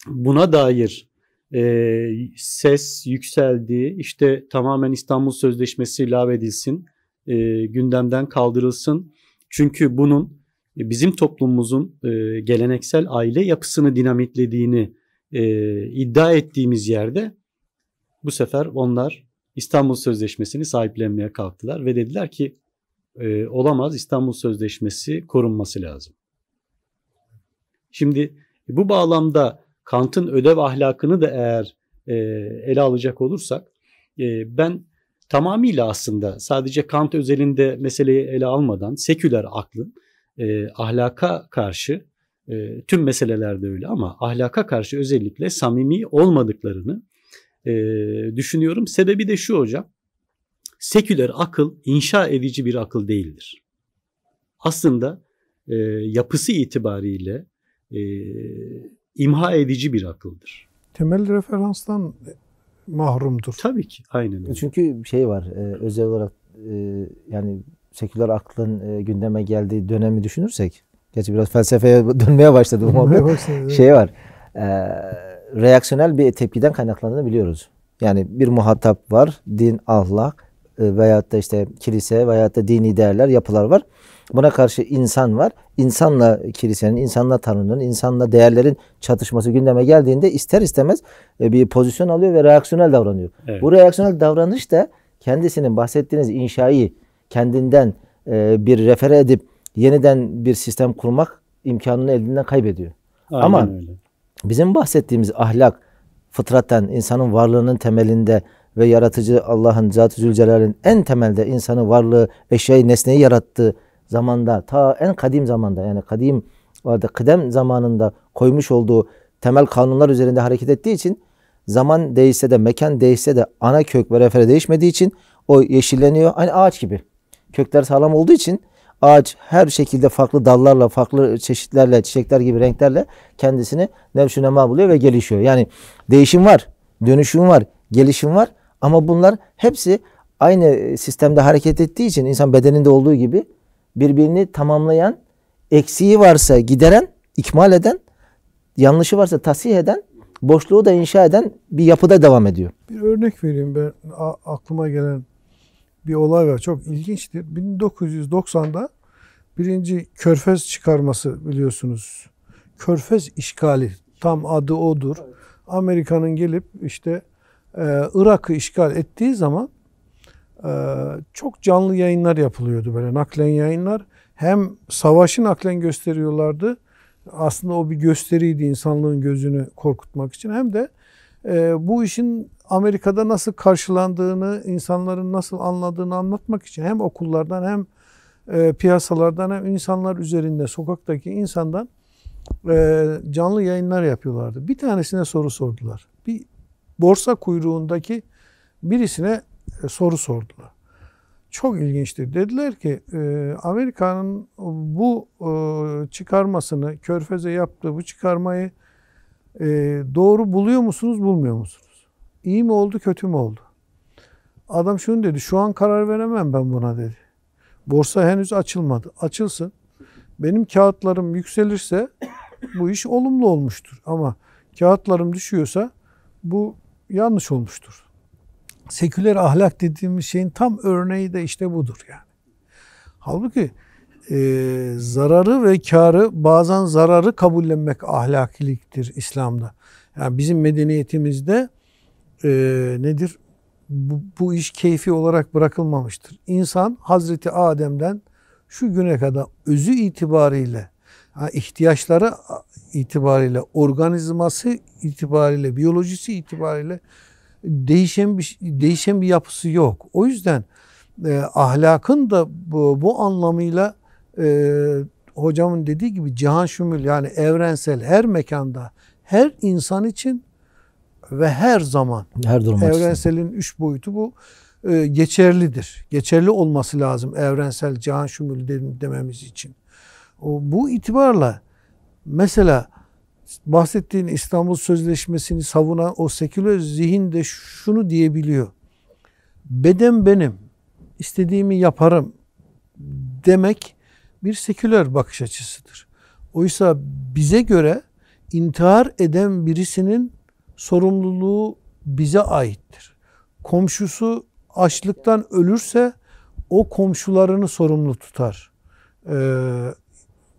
buna dair e, ses yükseldi, işte tamamen İstanbul Sözleşmesi ilave edilsin, e, gündemden kaldırılsın. Çünkü bunun e, bizim toplumumuzun e, geleneksel aile yapısını dinamitlediğini e, iddia ettiğimiz yerde bu sefer onlar İstanbul Sözleşmesi'ni sahiplenmeye kalktılar ve dediler ki e, olamaz İstanbul Sözleşmesi korunması lazım. Şimdi e, bu bağlamda Kant'ın ödev ahlakını da eğer e, ele alacak olursak e, ben tamamıyla aslında sadece Kant özelinde meseleyi ele almadan seküler aklın e, ahlaka karşı e, tüm meselelerde öyle ama ahlaka karşı özellikle samimi olmadıklarını e, düşünüyorum. Sebebi de şu hocam. Seküler akıl inşa edici bir akıl değildir. Aslında e, yapısı itibariyle e, imha edici bir akıldır. Temel referanstan mahrumdur. Tabii ki aynen öyle. Çünkü şey var e, özel olarak e, yani seküler aklın e, gündeme geldiği dönemi düşünürsek gerçi biraz felsefeye dönmeye başladım ama şey var e, reaksiyonel bir tepkiden kaynaklandığını biliyoruz. Yani bir muhatap var din, ahlak e, veyahut da işte kilise veyahut da dini değerler, yapılar var. Buna karşı insan var. İnsanla kilisenin, insanla tanrının, insanla değerlerin çatışması gündeme geldiğinde ister istemez e, bir pozisyon alıyor ve reaksiyonel davranıyor. Evet. Bu reaksiyonel davranış da kendisinin bahsettiğiniz inşayı kendinden e, bir refere edip yeniden bir sistem kurmak imkanını elinden kaybediyor. Aynen Ama öyle. bizim bahsettiğimiz ahlak fıtraten insanın varlığının temelinde ve yaratıcı Allah'ın Zat-ı Zülcelal'in en temelde insanı varlığı, eşyayı, nesneyi yarattığı zamanda ta en kadim zamanda yani kadim vardı kıdem zamanında koymuş olduğu temel kanunlar üzerinde hareket ettiği için zaman değişse de mekan değişse de ana kök ve refere değişmediği için o yeşilleniyor. hani ağaç gibi. Kökler sağlam olduğu için ağaç her şekilde farklı dallarla, farklı çeşitlerle, çiçekler gibi renklerle kendisini nevşü nema buluyor ve gelişiyor. Yani değişim var, dönüşüm var, gelişim var ama bunlar hepsi aynı sistemde hareket ettiği için insan bedeninde olduğu gibi birbirini tamamlayan, eksiği varsa gideren, ikmal eden, yanlışı varsa tasih eden, boşluğu da inşa eden bir yapıda devam ediyor. Bir örnek vereyim ben A aklıma gelen bir olay var. Çok ilginçtir. 1990'da birinci Körfez çıkarması biliyorsunuz. Körfez işgali tam adı odur. Amerika'nın gelip işte e, Irak'ı işgal ettiği zaman ee, çok canlı yayınlar yapılıyordu böyle naklen yayınlar. Hem savaşı naklen gösteriyorlardı. Aslında o bir gösteriydi insanlığın gözünü korkutmak için. Hem de e, bu işin Amerika'da nasıl karşılandığını, insanların nasıl anladığını anlatmak için hem okullardan hem e, piyasalardan hem insanlar üzerinde, sokaktaki insandan e, canlı yayınlar yapıyorlardı. Bir tanesine soru sordular. Bir borsa kuyruğundaki birisine e, soru sordular. Çok ilginçti. Dediler ki e, Amerika'nın bu e, çıkarmasını, Körfez'e yaptığı bu çıkarmayı doğru buluyor musunuz, bulmuyor musunuz? İyi mi oldu, kötü mü oldu? Adam şunu dedi, şu an karar veremem ben buna dedi. Borsa henüz açılmadı. Açılsın. Benim kağıtlarım yükselirse bu iş olumlu olmuştur. Ama kağıtlarım düşüyorsa bu yanlış olmuştur seküler ahlak dediğimiz şeyin tam örneği de işte budur yani. Halbuki e, zararı ve karı bazen zararı kabullenmek ahlakiliktir İslam'da. Yani bizim medeniyetimizde e, nedir? Bu, bu iş keyfi olarak bırakılmamıştır. İnsan Hazreti Adem'den şu güne kadar özü itibariyle, yani ihtiyaçları itibariyle, organizması itibariyle, biyolojisi itibariyle değişen bir değişen bir yapısı yok. O yüzden e, ahlakın da bu, bu anlamıyla e, hocamın dediği gibi cihan şümül yani evrensel her mekanda her insan için ve her zaman her durum evrenselin için. üç boyutu bu e, geçerlidir. Geçerli olması lazım evrensel cihan şümül dememiz için. O, bu itibarla mesela bahsettiğin İstanbul Sözleşmesi'ni savunan o seküler zihin de şunu diyebiliyor. Beden benim, istediğimi yaparım demek bir seküler bakış açısıdır. Oysa bize göre intihar eden birisinin sorumluluğu bize aittir. Komşusu açlıktan ölürse o komşularını sorumlu tutar. Ee,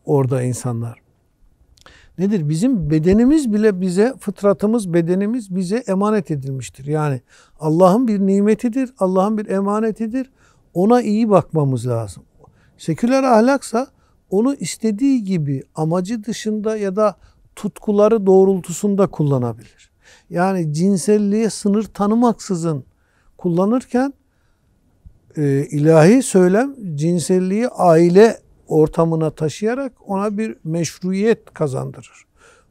orada insanlar nedir? Bizim bedenimiz bile bize, fıtratımız, bedenimiz bize emanet edilmiştir. Yani Allah'ın bir nimetidir, Allah'ın bir emanetidir. Ona iyi bakmamız lazım. Seküler ahlaksa onu istediği gibi amacı dışında ya da tutkuları doğrultusunda kullanabilir. Yani cinselliğe sınır tanımaksızın kullanırken e, ilahi söylem cinselliği aile ortamına taşıyarak ona bir meşruiyet kazandırır.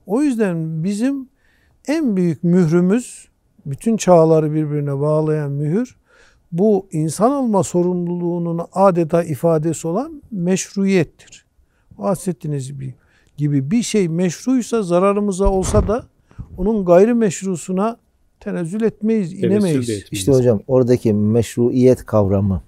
O yüzden bizim en büyük mührümüz, bütün çağları birbirine bağlayan mühür, bu insan alma sorumluluğunun adeta ifadesi olan meşruiyettir. Bahsettiğiniz gibi, bir şey meşruysa zararımıza olsa da onun gayrimeşrusuna tenezzül etmeyiz, inemeyiz. İşte hocam oradaki meşruiyet kavramı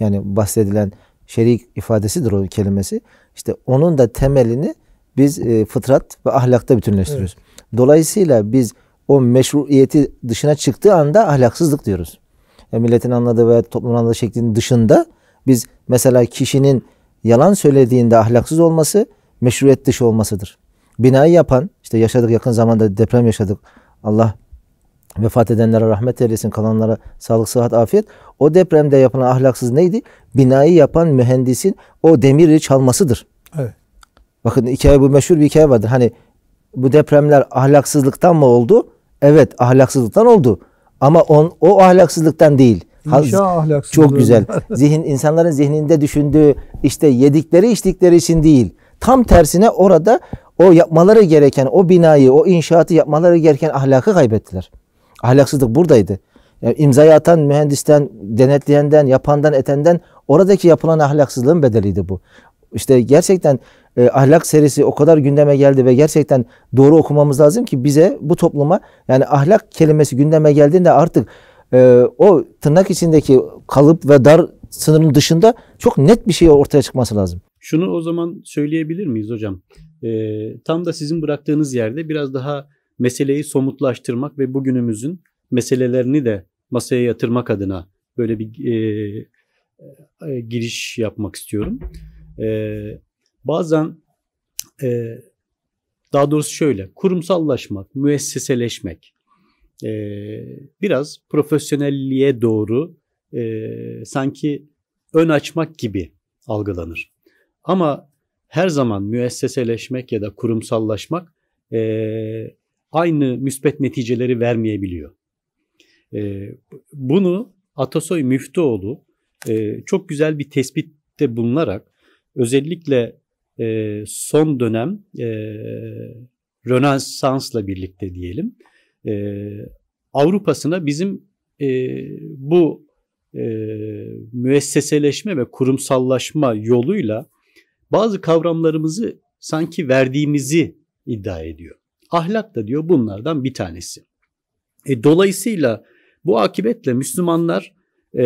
yani bahsedilen şerik ifadesidir o kelimesi. İşte onun da temelini biz e, fıtrat ve ahlakta bütünleştiriyoruz. Evet. Dolayısıyla biz o meşruiyeti dışına çıktığı anda ahlaksızlık diyoruz. Yani e, milletin anladığı veya toplumun anladığı şeklinin dışında biz mesela kişinin yalan söylediğinde ahlaksız olması meşruiyet dışı olmasıdır. Binayı yapan, işte yaşadık yakın zamanda deprem yaşadık. Allah vefat edenlere rahmet eylesin, kalanlara sağlık, sıhhat, afiyet. O depremde yapılan ahlaksız neydi? Binayı yapan mühendisin o demiri çalmasıdır. Evet. Bakın hikaye bu meşhur bir hikaye vardır. Hani bu depremler ahlaksızlıktan mı oldu? Evet ahlaksızlıktan oldu. Ama on, o ahlaksızlıktan değil. İnşa Çok güzel. Zihin insanların zihninde düşündüğü işte yedikleri içtikleri için değil. Tam tersine orada o yapmaları gereken o binayı, o inşaatı yapmaları gereken ahlakı kaybettiler. Ahlaksızlık buradaydı. Yani imzayı atan mühendisten, denetleyenden, yapandan, etenden oradaki yapılan ahlaksızlığın bedeliydi bu. İşte gerçekten e, ahlak serisi o kadar gündeme geldi ve gerçekten doğru okumamız lazım ki bize bu topluma yani ahlak kelimesi gündeme geldiğinde artık e, o tırnak içindeki kalıp ve dar sınırın dışında çok net bir şey ortaya çıkması lazım. Şunu o zaman söyleyebilir miyiz hocam? E, tam da sizin bıraktığınız yerde biraz daha meseleyi somutlaştırmak ve bugünümüzün meselelerini de masaya yatırmak adına böyle bir e, e, giriş yapmak istiyorum. E, bazen e, daha doğrusu şöyle kurumsallaşmak, müesseseleşmek e, biraz profesyonelliğe doğru e, sanki ön açmak gibi algılanır. Ama her zaman müesseseleşmek ya da kurumsallaşmak e, aynı müspet neticeleri vermeyebiliyor. Ee, bunu Atasoy Müftüoğlu e, çok güzel bir tespitte bulunarak özellikle e, son dönem e, Rönesans'la birlikte diyelim Avrupa'sına bizim bu e, müesseseleşme ve kurumsallaşma yoluyla bazı kavramlarımızı sanki verdiğimizi iddia ediyor. Ahlak da diyor bunlardan bir tanesi. E, dolayısıyla bu akibetle Müslümanlar e,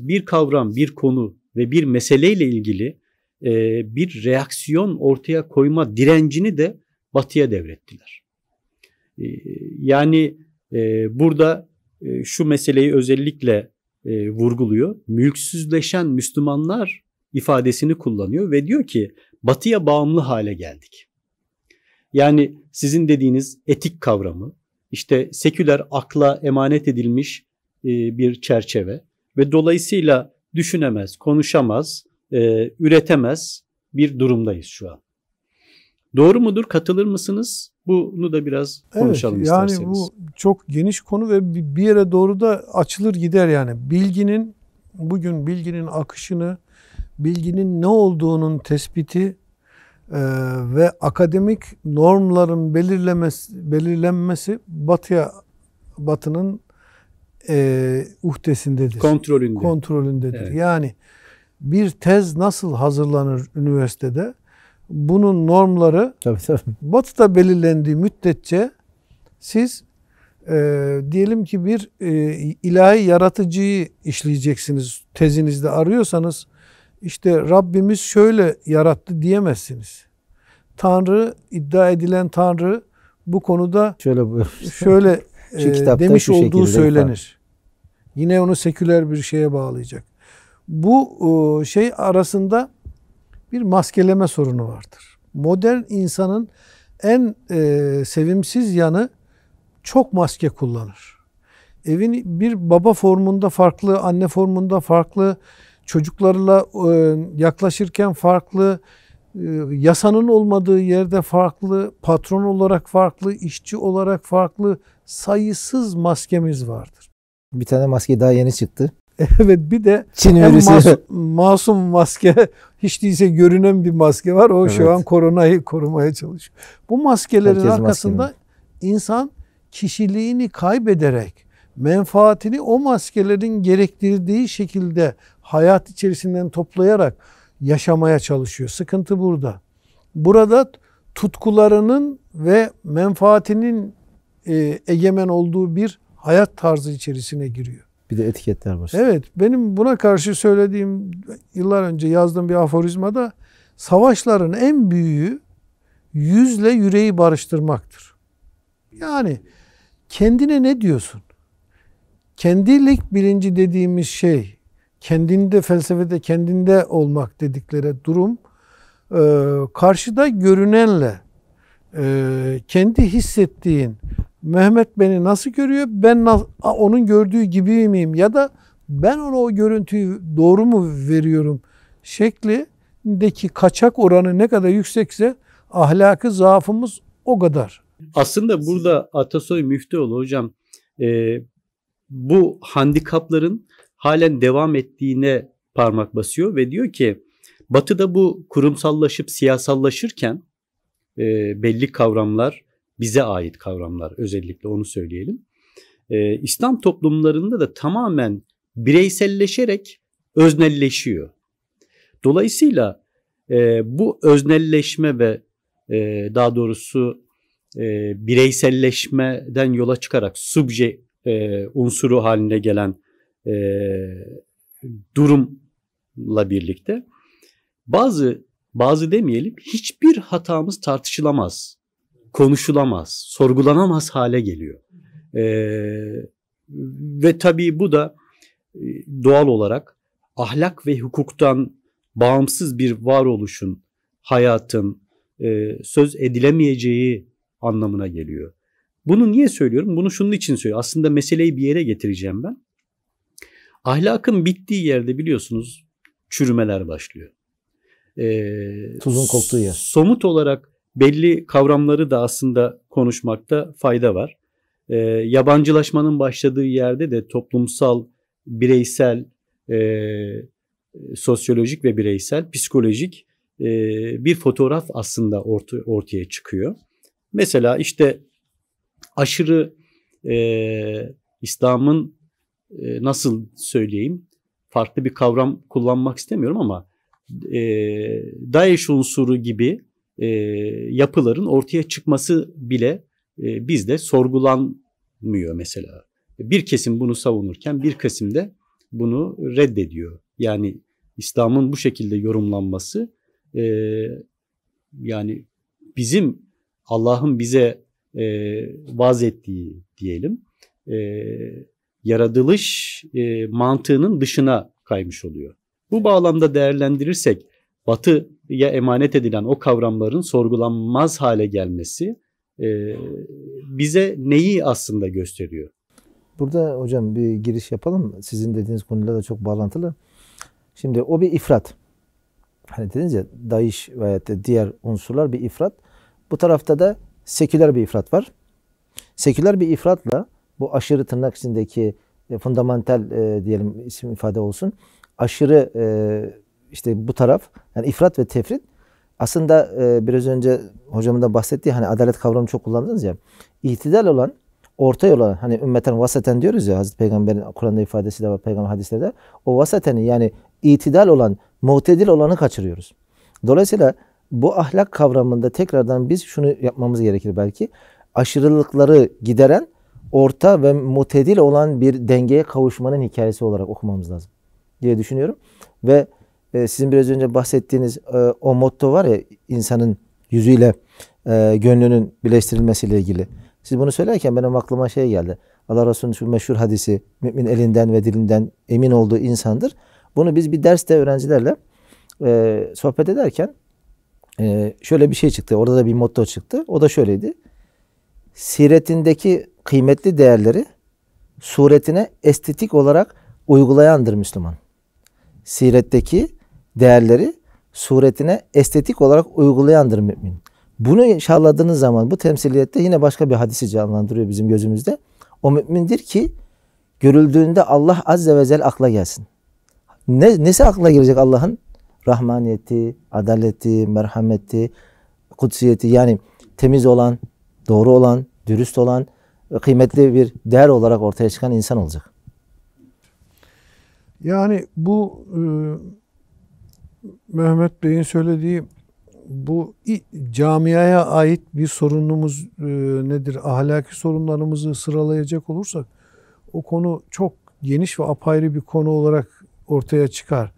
bir kavram, bir konu ve bir meseleyle ilgili e, bir reaksiyon ortaya koyma direncini de batıya devrettiler. E, yani e, burada e, şu meseleyi özellikle e, vurguluyor. Mülksüzleşen Müslümanlar ifadesini kullanıyor ve diyor ki batıya bağımlı hale geldik. Yani sizin dediğiniz etik kavramı, işte seküler akla emanet edilmiş e, bir çerçeve ve dolayısıyla düşünemez, konuşamaz, e, üretemez bir durumdayız şu an. Doğru mudur? Katılır mısınız? Bunu da biraz konuşalım evet, yani isterseniz. Yani bu çok geniş konu ve bir yere doğru da açılır gider yani. Bilginin, bugün bilginin akışını, bilginin ne olduğunun tespiti e, ve akademik normların belirlemesi, belirlenmesi batıya batının e, uhdesindedir. Kontrolünde. Kontrolündedir. Evet. Yani bir tez nasıl hazırlanır üniversitede? Bunun normları tabii, tabii. batıda belirlendiği müddetçe siz e, diyelim ki bir e, ilahi yaratıcıyı işleyeceksiniz tezinizde arıyorsanız işte Rabbimiz şöyle yarattı diyemezsiniz. Tanrı iddia edilen Tanrı bu konuda şöyle buyurmuş. Şöyle e, demiş olduğu söylenir. Falan. Yine onu seküler bir şeye bağlayacak. Bu e, şey arasında bir maskeleme sorunu vardır. Modern insanın en e, sevimsiz yanı çok maske kullanır. Evin bir baba formunda farklı, anne formunda farklı, çocuklarla e, yaklaşırken farklı, e, yasanın olmadığı yerde farklı, patron olarak farklı, işçi olarak farklı sayısız maskemiz vardır. Bir tane maske daha yeni çıktı. Evet bir de Çin virüsü. Masum, masum maske hiç değilse görünen bir maske var. O evet. şu an koronayı korumaya çalışıyor. Bu maskelerin Herkes arkasında maskemi. insan kişiliğini kaybederek menfaatini o maskelerin gerektirdiği şekilde hayat içerisinden toplayarak yaşamaya çalışıyor. Sıkıntı burada. Burada tutkularının ve menfaatinin e, egemen olduğu bir hayat tarzı içerisine giriyor. Bir de etiketler var. Evet benim buna karşı söylediğim yıllar önce yazdığım bir aforizmada savaşların en büyüğü yüzle yüreği barıştırmaktır. Yani kendine ne diyorsun? Kendilik bilinci dediğimiz şey kendinde felsefede kendinde olmak dedikleri durum e, karşıda görünenle e, kendi hissettiğin Mehmet beni nasıl görüyor ben onun gördüğü gibi miyim ya da ben ona o görüntüyü doğru mu veriyorum şeklindeki kaçak oranı ne kadar yüksekse ahlakı zaafımız o kadar. Aslında burada Atasoy Müftüoğlu hocam e, bu handikapların halen devam ettiğine parmak basıyor ve diyor ki Batı'da bu kurumsallaşıp siyasallaşırken e, belli kavramlar bize ait kavramlar özellikle onu söyleyelim. E, İslam toplumlarında da tamamen bireyselleşerek öznelleşiyor. Dolayısıyla e, bu öznelleşme ve e, daha doğrusu e, bireyselleşmeden yola çıkarak subje e, unsuru haline gelen e, durumla birlikte bazı bazı demeyelim hiçbir hatamız tartışılamaz, konuşulamaz, sorgulanamaz hale geliyor. E, ve tabii bu da e, doğal olarak ahlak ve hukuktan bağımsız bir varoluşun, hayatın e, söz edilemeyeceği anlamına geliyor. Bunu niye söylüyorum? Bunu şunun için söylüyorum. Aslında meseleyi bir yere getireceğim ben. Ahlakın bittiği yerde biliyorsunuz çürümeler başlıyor. Ee, Tuzun koktuğu yer. Somut olarak belli kavramları da aslında konuşmakta fayda var. Ee, yabancılaşmanın başladığı yerde de toplumsal, bireysel, e, sosyolojik ve bireysel, psikolojik e, bir fotoğraf aslında orta, ortaya çıkıyor. Mesela işte aşırı e, İslam'ın e, nasıl söyleyeyim farklı bir kavram kullanmak istemiyorum ama e, DAEŞ unsuru gibi e, yapıların ortaya çıkması bile e, bizde sorgulanmıyor mesela. Bir kesim bunu savunurken bir kesim de bunu reddediyor. Yani İslam'ın bu şekilde yorumlanması e, yani bizim Allah'ın bize e, vaz ettiği diyelim e, yaratılış e, mantığının dışına kaymış oluyor. Bu bağlamda değerlendirirsek batıya emanet edilen o kavramların sorgulanmaz hale gelmesi e, bize neyi aslında gösteriyor? Burada hocam bir giriş yapalım. Sizin dediğiniz konuyla da çok bağlantılı. Şimdi o bir ifrat. Hani dediniz ya DAEŞ veya diğer unsurlar bir ifrat. Bu tarafta da seküler bir ifrat var. Seküler bir ifratla bu aşırı tırnak içindeki e, fundamental e, diyelim isim ifade olsun. Aşırı e, işte bu taraf yani ifrat ve tefrit aslında e, biraz önce hocamın da bahsettiği hani adalet kavramı çok kullandınız ya. İtidal olan orta yola hani ümmeten vasaten diyoruz ya Hazreti Peygamber'in Kur'an'da ifadesi de var peygamber hadislerde. O vasateni yani itidal olan, muhtedil olanı kaçırıyoruz. Dolayısıyla bu ahlak kavramında tekrardan biz şunu yapmamız gerekir belki. Aşırılıkları gideren orta ve mutedil olan bir dengeye kavuşmanın hikayesi olarak okumamız lazım diye düşünüyorum. Ve e, sizin biraz önce bahsettiğiniz e, o motto var ya insanın yüzüyle e, gönlünün birleştirilmesiyle ilgili. Siz bunu söylerken benim aklıma şey geldi. Allah Resulü'nün şu meşhur hadisi mümin elinden ve dilinden emin olduğu insandır. Bunu biz bir derste öğrencilerle e, sohbet ederken e, şöyle bir şey çıktı. Orada da bir motto çıktı. O da şöyleydi. Siretindeki kıymetli değerleri suretine estetik olarak uygulayandır Müslüman. Siretteki değerleri suretine estetik olarak uygulayandır mümin. Bunu inşallahladığınız zaman bu temsiliyette yine başka bir hadisi canlandırıyor bizim gözümüzde. O mümindir ki görüldüğünde Allah azze ve cel akla gelsin. Ne, nesi akla gelecek Allah'ın? Rahmaniyeti, adaleti, merhameti, kutsiyeti yani temiz olan, doğru olan, dürüst olan, kıymetli bir değer olarak ortaya çıkan insan olacak. Yani bu e, Mehmet Bey'in söylediği bu camiaya ait bir sorunumuz e, nedir? Ahlaki sorunlarımızı sıralayacak olursak o konu çok geniş ve apayrı bir konu olarak ortaya çıkar.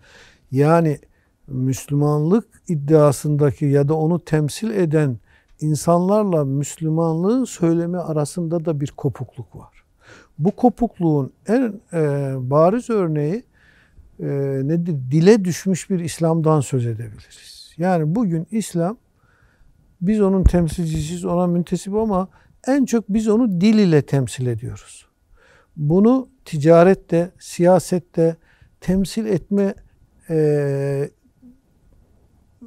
Yani Müslümanlık iddiasındaki ya da onu temsil eden insanlarla Müslümanlığı söyleme arasında da bir kopukluk var. Bu kopukluğun en e, bariz örneği e, nedir? Dile düşmüş bir İslam'dan söz edebiliriz. Yani bugün İslam biz onun temsilcisiyiz, ona müntesip ama en çok biz onu dil ile temsil ediyoruz. Bunu ticarette, siyasette temsil etme e,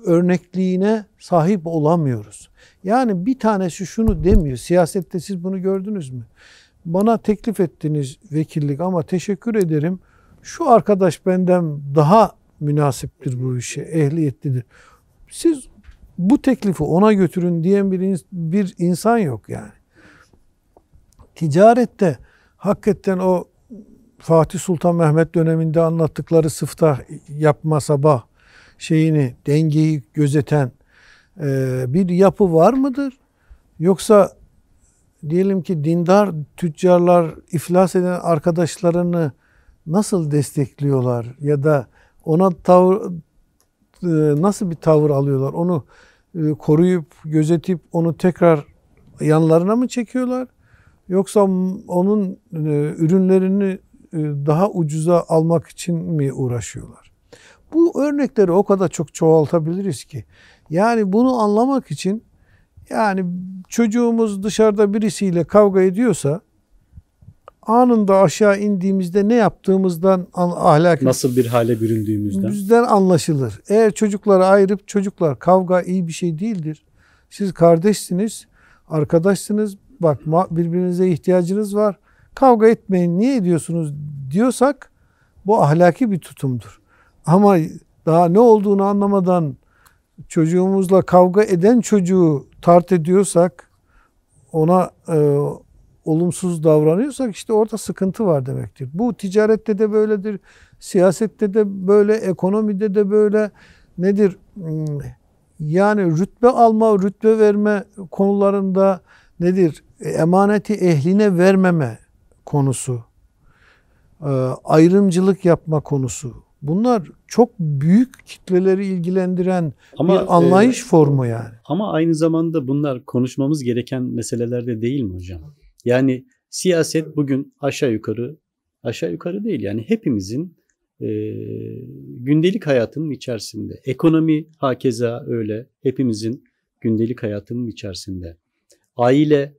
örnekliğine sahip olamıyoruz. Yani bir tanesi şunu demiyor. Siyasette siz bunu gördünüz mü? Bana teklif ettiniz vekillik ama teşekkür ederim. Şu arkadaş benden daha münasiptir bu işe, ehliyetlidir. Siz bu teklifi ona götürün diyen bir, bir insan yok yani. Ticarette hakikaten o Fatih Sultan Mehmet döneminde anlattıkları sıfta yapma sabah şeyini, dengeyi gözeten ee, bir yapı var mıdır? Yoksa diyelim ki dindar tüccarlar iflas eden arkadaşlarını nasıl destekliyorlar ya da ona tavır, e, nasıl bir tavır alıyorlar? Onu e, koruyup, gözetip onu tekrar yanlarına mı çekiyorlar? Yoksa onun e, ürünlerini daha ucuza almak için mi uğraşıyorlar? Bu örnekleri o kadar çok çoğaltabiliriz ki. Yani bunu anlamak için yani çocuğumuz dışarıda birisiyle kavga ediyorsa anında aşağı indiğimizde ne yaptığımızdan ahlak nasıl bir hale büründüğümüzden bizden anlaşılır. Eğer çocukları ayırıp çocuklar kavga iyi bir şey değildir. Siz kardeşsiniz, arkadaşsınız. Bak birbirinize ihtiyacınız var. Kavga etmeyin. Niye ediyorsunuz diyorsak bu ahlaki bir tutumdur. Ama daha ne olduğunu anlamadan çocuğumuzla kavga eden çocuğu tart ediyorsak, ona e, olumsuz davranıyorsak işte orada sıkıntı var demektir. Bu ticarette de böyledir, siyasette de böyle, ekonomide de böyle. Nedir? Hmm, yani rütbe alma, rütbe verme konularında nedir? E, emaneti ehline vermeme konusu, e, ayrımcılık yapma konusu. Bunlar çok büyük kitleleri ilgilendiren ama, bir e, anlayış e, formu yani. Ama aynı zamanda bunlar konuşmamız gereken meseleler de değil mi hocam? Yani siyaset bugün aşağı yukarı aşağı yukarı değil yani hepimizin e, gündelik hayatının içerisinde. Ekonomi hakeza öyle hepimizin gündelik hayatının içerisinde. Aile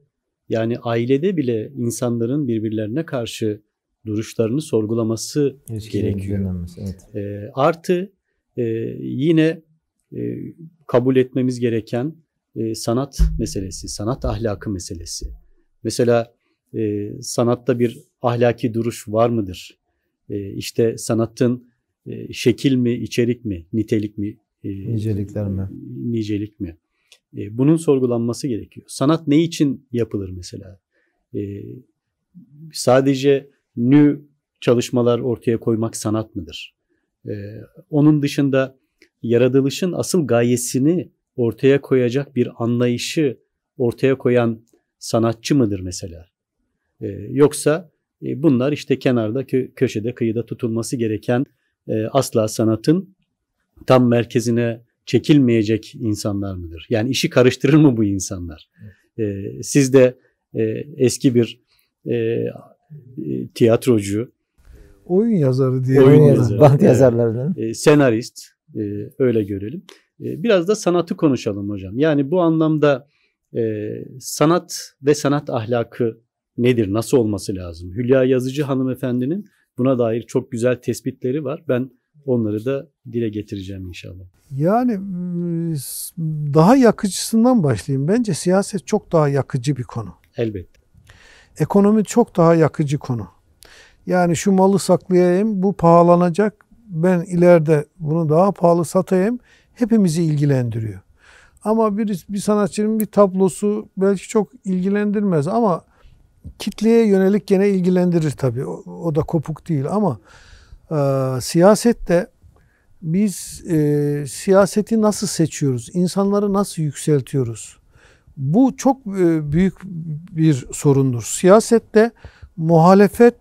yani ailede bile insanların birbirlerine karşı duruşlarını sorgulaması İlişkilerin gerekiyor. Evet. E, artı e, yine e, kabul etmemiz gereken e, sanat meselesi, sanat ahlakı meselesi. Mesela e, sanatta bir ahlaki duruş var mıdır? E, işte sanatın e, şekil mi, içerik mi, nitelik mi? E, Nicelikler mi? Nicelik mi? E, bunun sorgulanması gerekiyor. Sanat ne için yapılır mesela? E, sadece nü çalışmalar ortaya koymak sanat mıdır? Ee, onun dışında yaratılışın asıl gayesini ortaya koyacak bir anlayışı ortaya koyan sanatçı mıdır mesela? Ee, yoksa e, bunlar işte kenarda, kö- köşede, kıyıda tutulması gereken e, asla sanatın tam merkezine çekilmeyecek insanlar mıdır? Yani işi karıştırır mı bu insanlar? Ee, siz de e, eski bir e, e, tiyatrocu, oyun yazarı diye oyun yazarı, bant yazarlarından, e, senarist e, öyle görelim. E, biraz da sanatı konuşalım hocam. Yani bu anlamda e, sanat ve sanat ahlakı nedir, nasıl olması lazım? Hülya Yazıcı hanımefendinin buna dair çok güzel tespitleri var. Ben onları da dile getireceğim inşallah. Yani ıı, daha yakıcısından başlayayım. Bence siyaset çok daha yakıcı bir konu. Elbette. Ekonomi çok daha yakıcı konu. Yani şu malı saklayayım, bu pahalanacak, ben ileride bunu daha pahalı satayım hepimizi ilgilendiriyor. Ama bir, bir sanatçının bir tablosu belki çok ilgilendirmez ama kitleye yönelik gene ilgilendirir tabii. O, o da kopuk değil ama e, siyasette biz e, siyaseti nasıl seçiyoruz? İnsanları nasıl yükseltiyoruz? Bu çok e, büyük bir sorundur. Siyasette muhalefet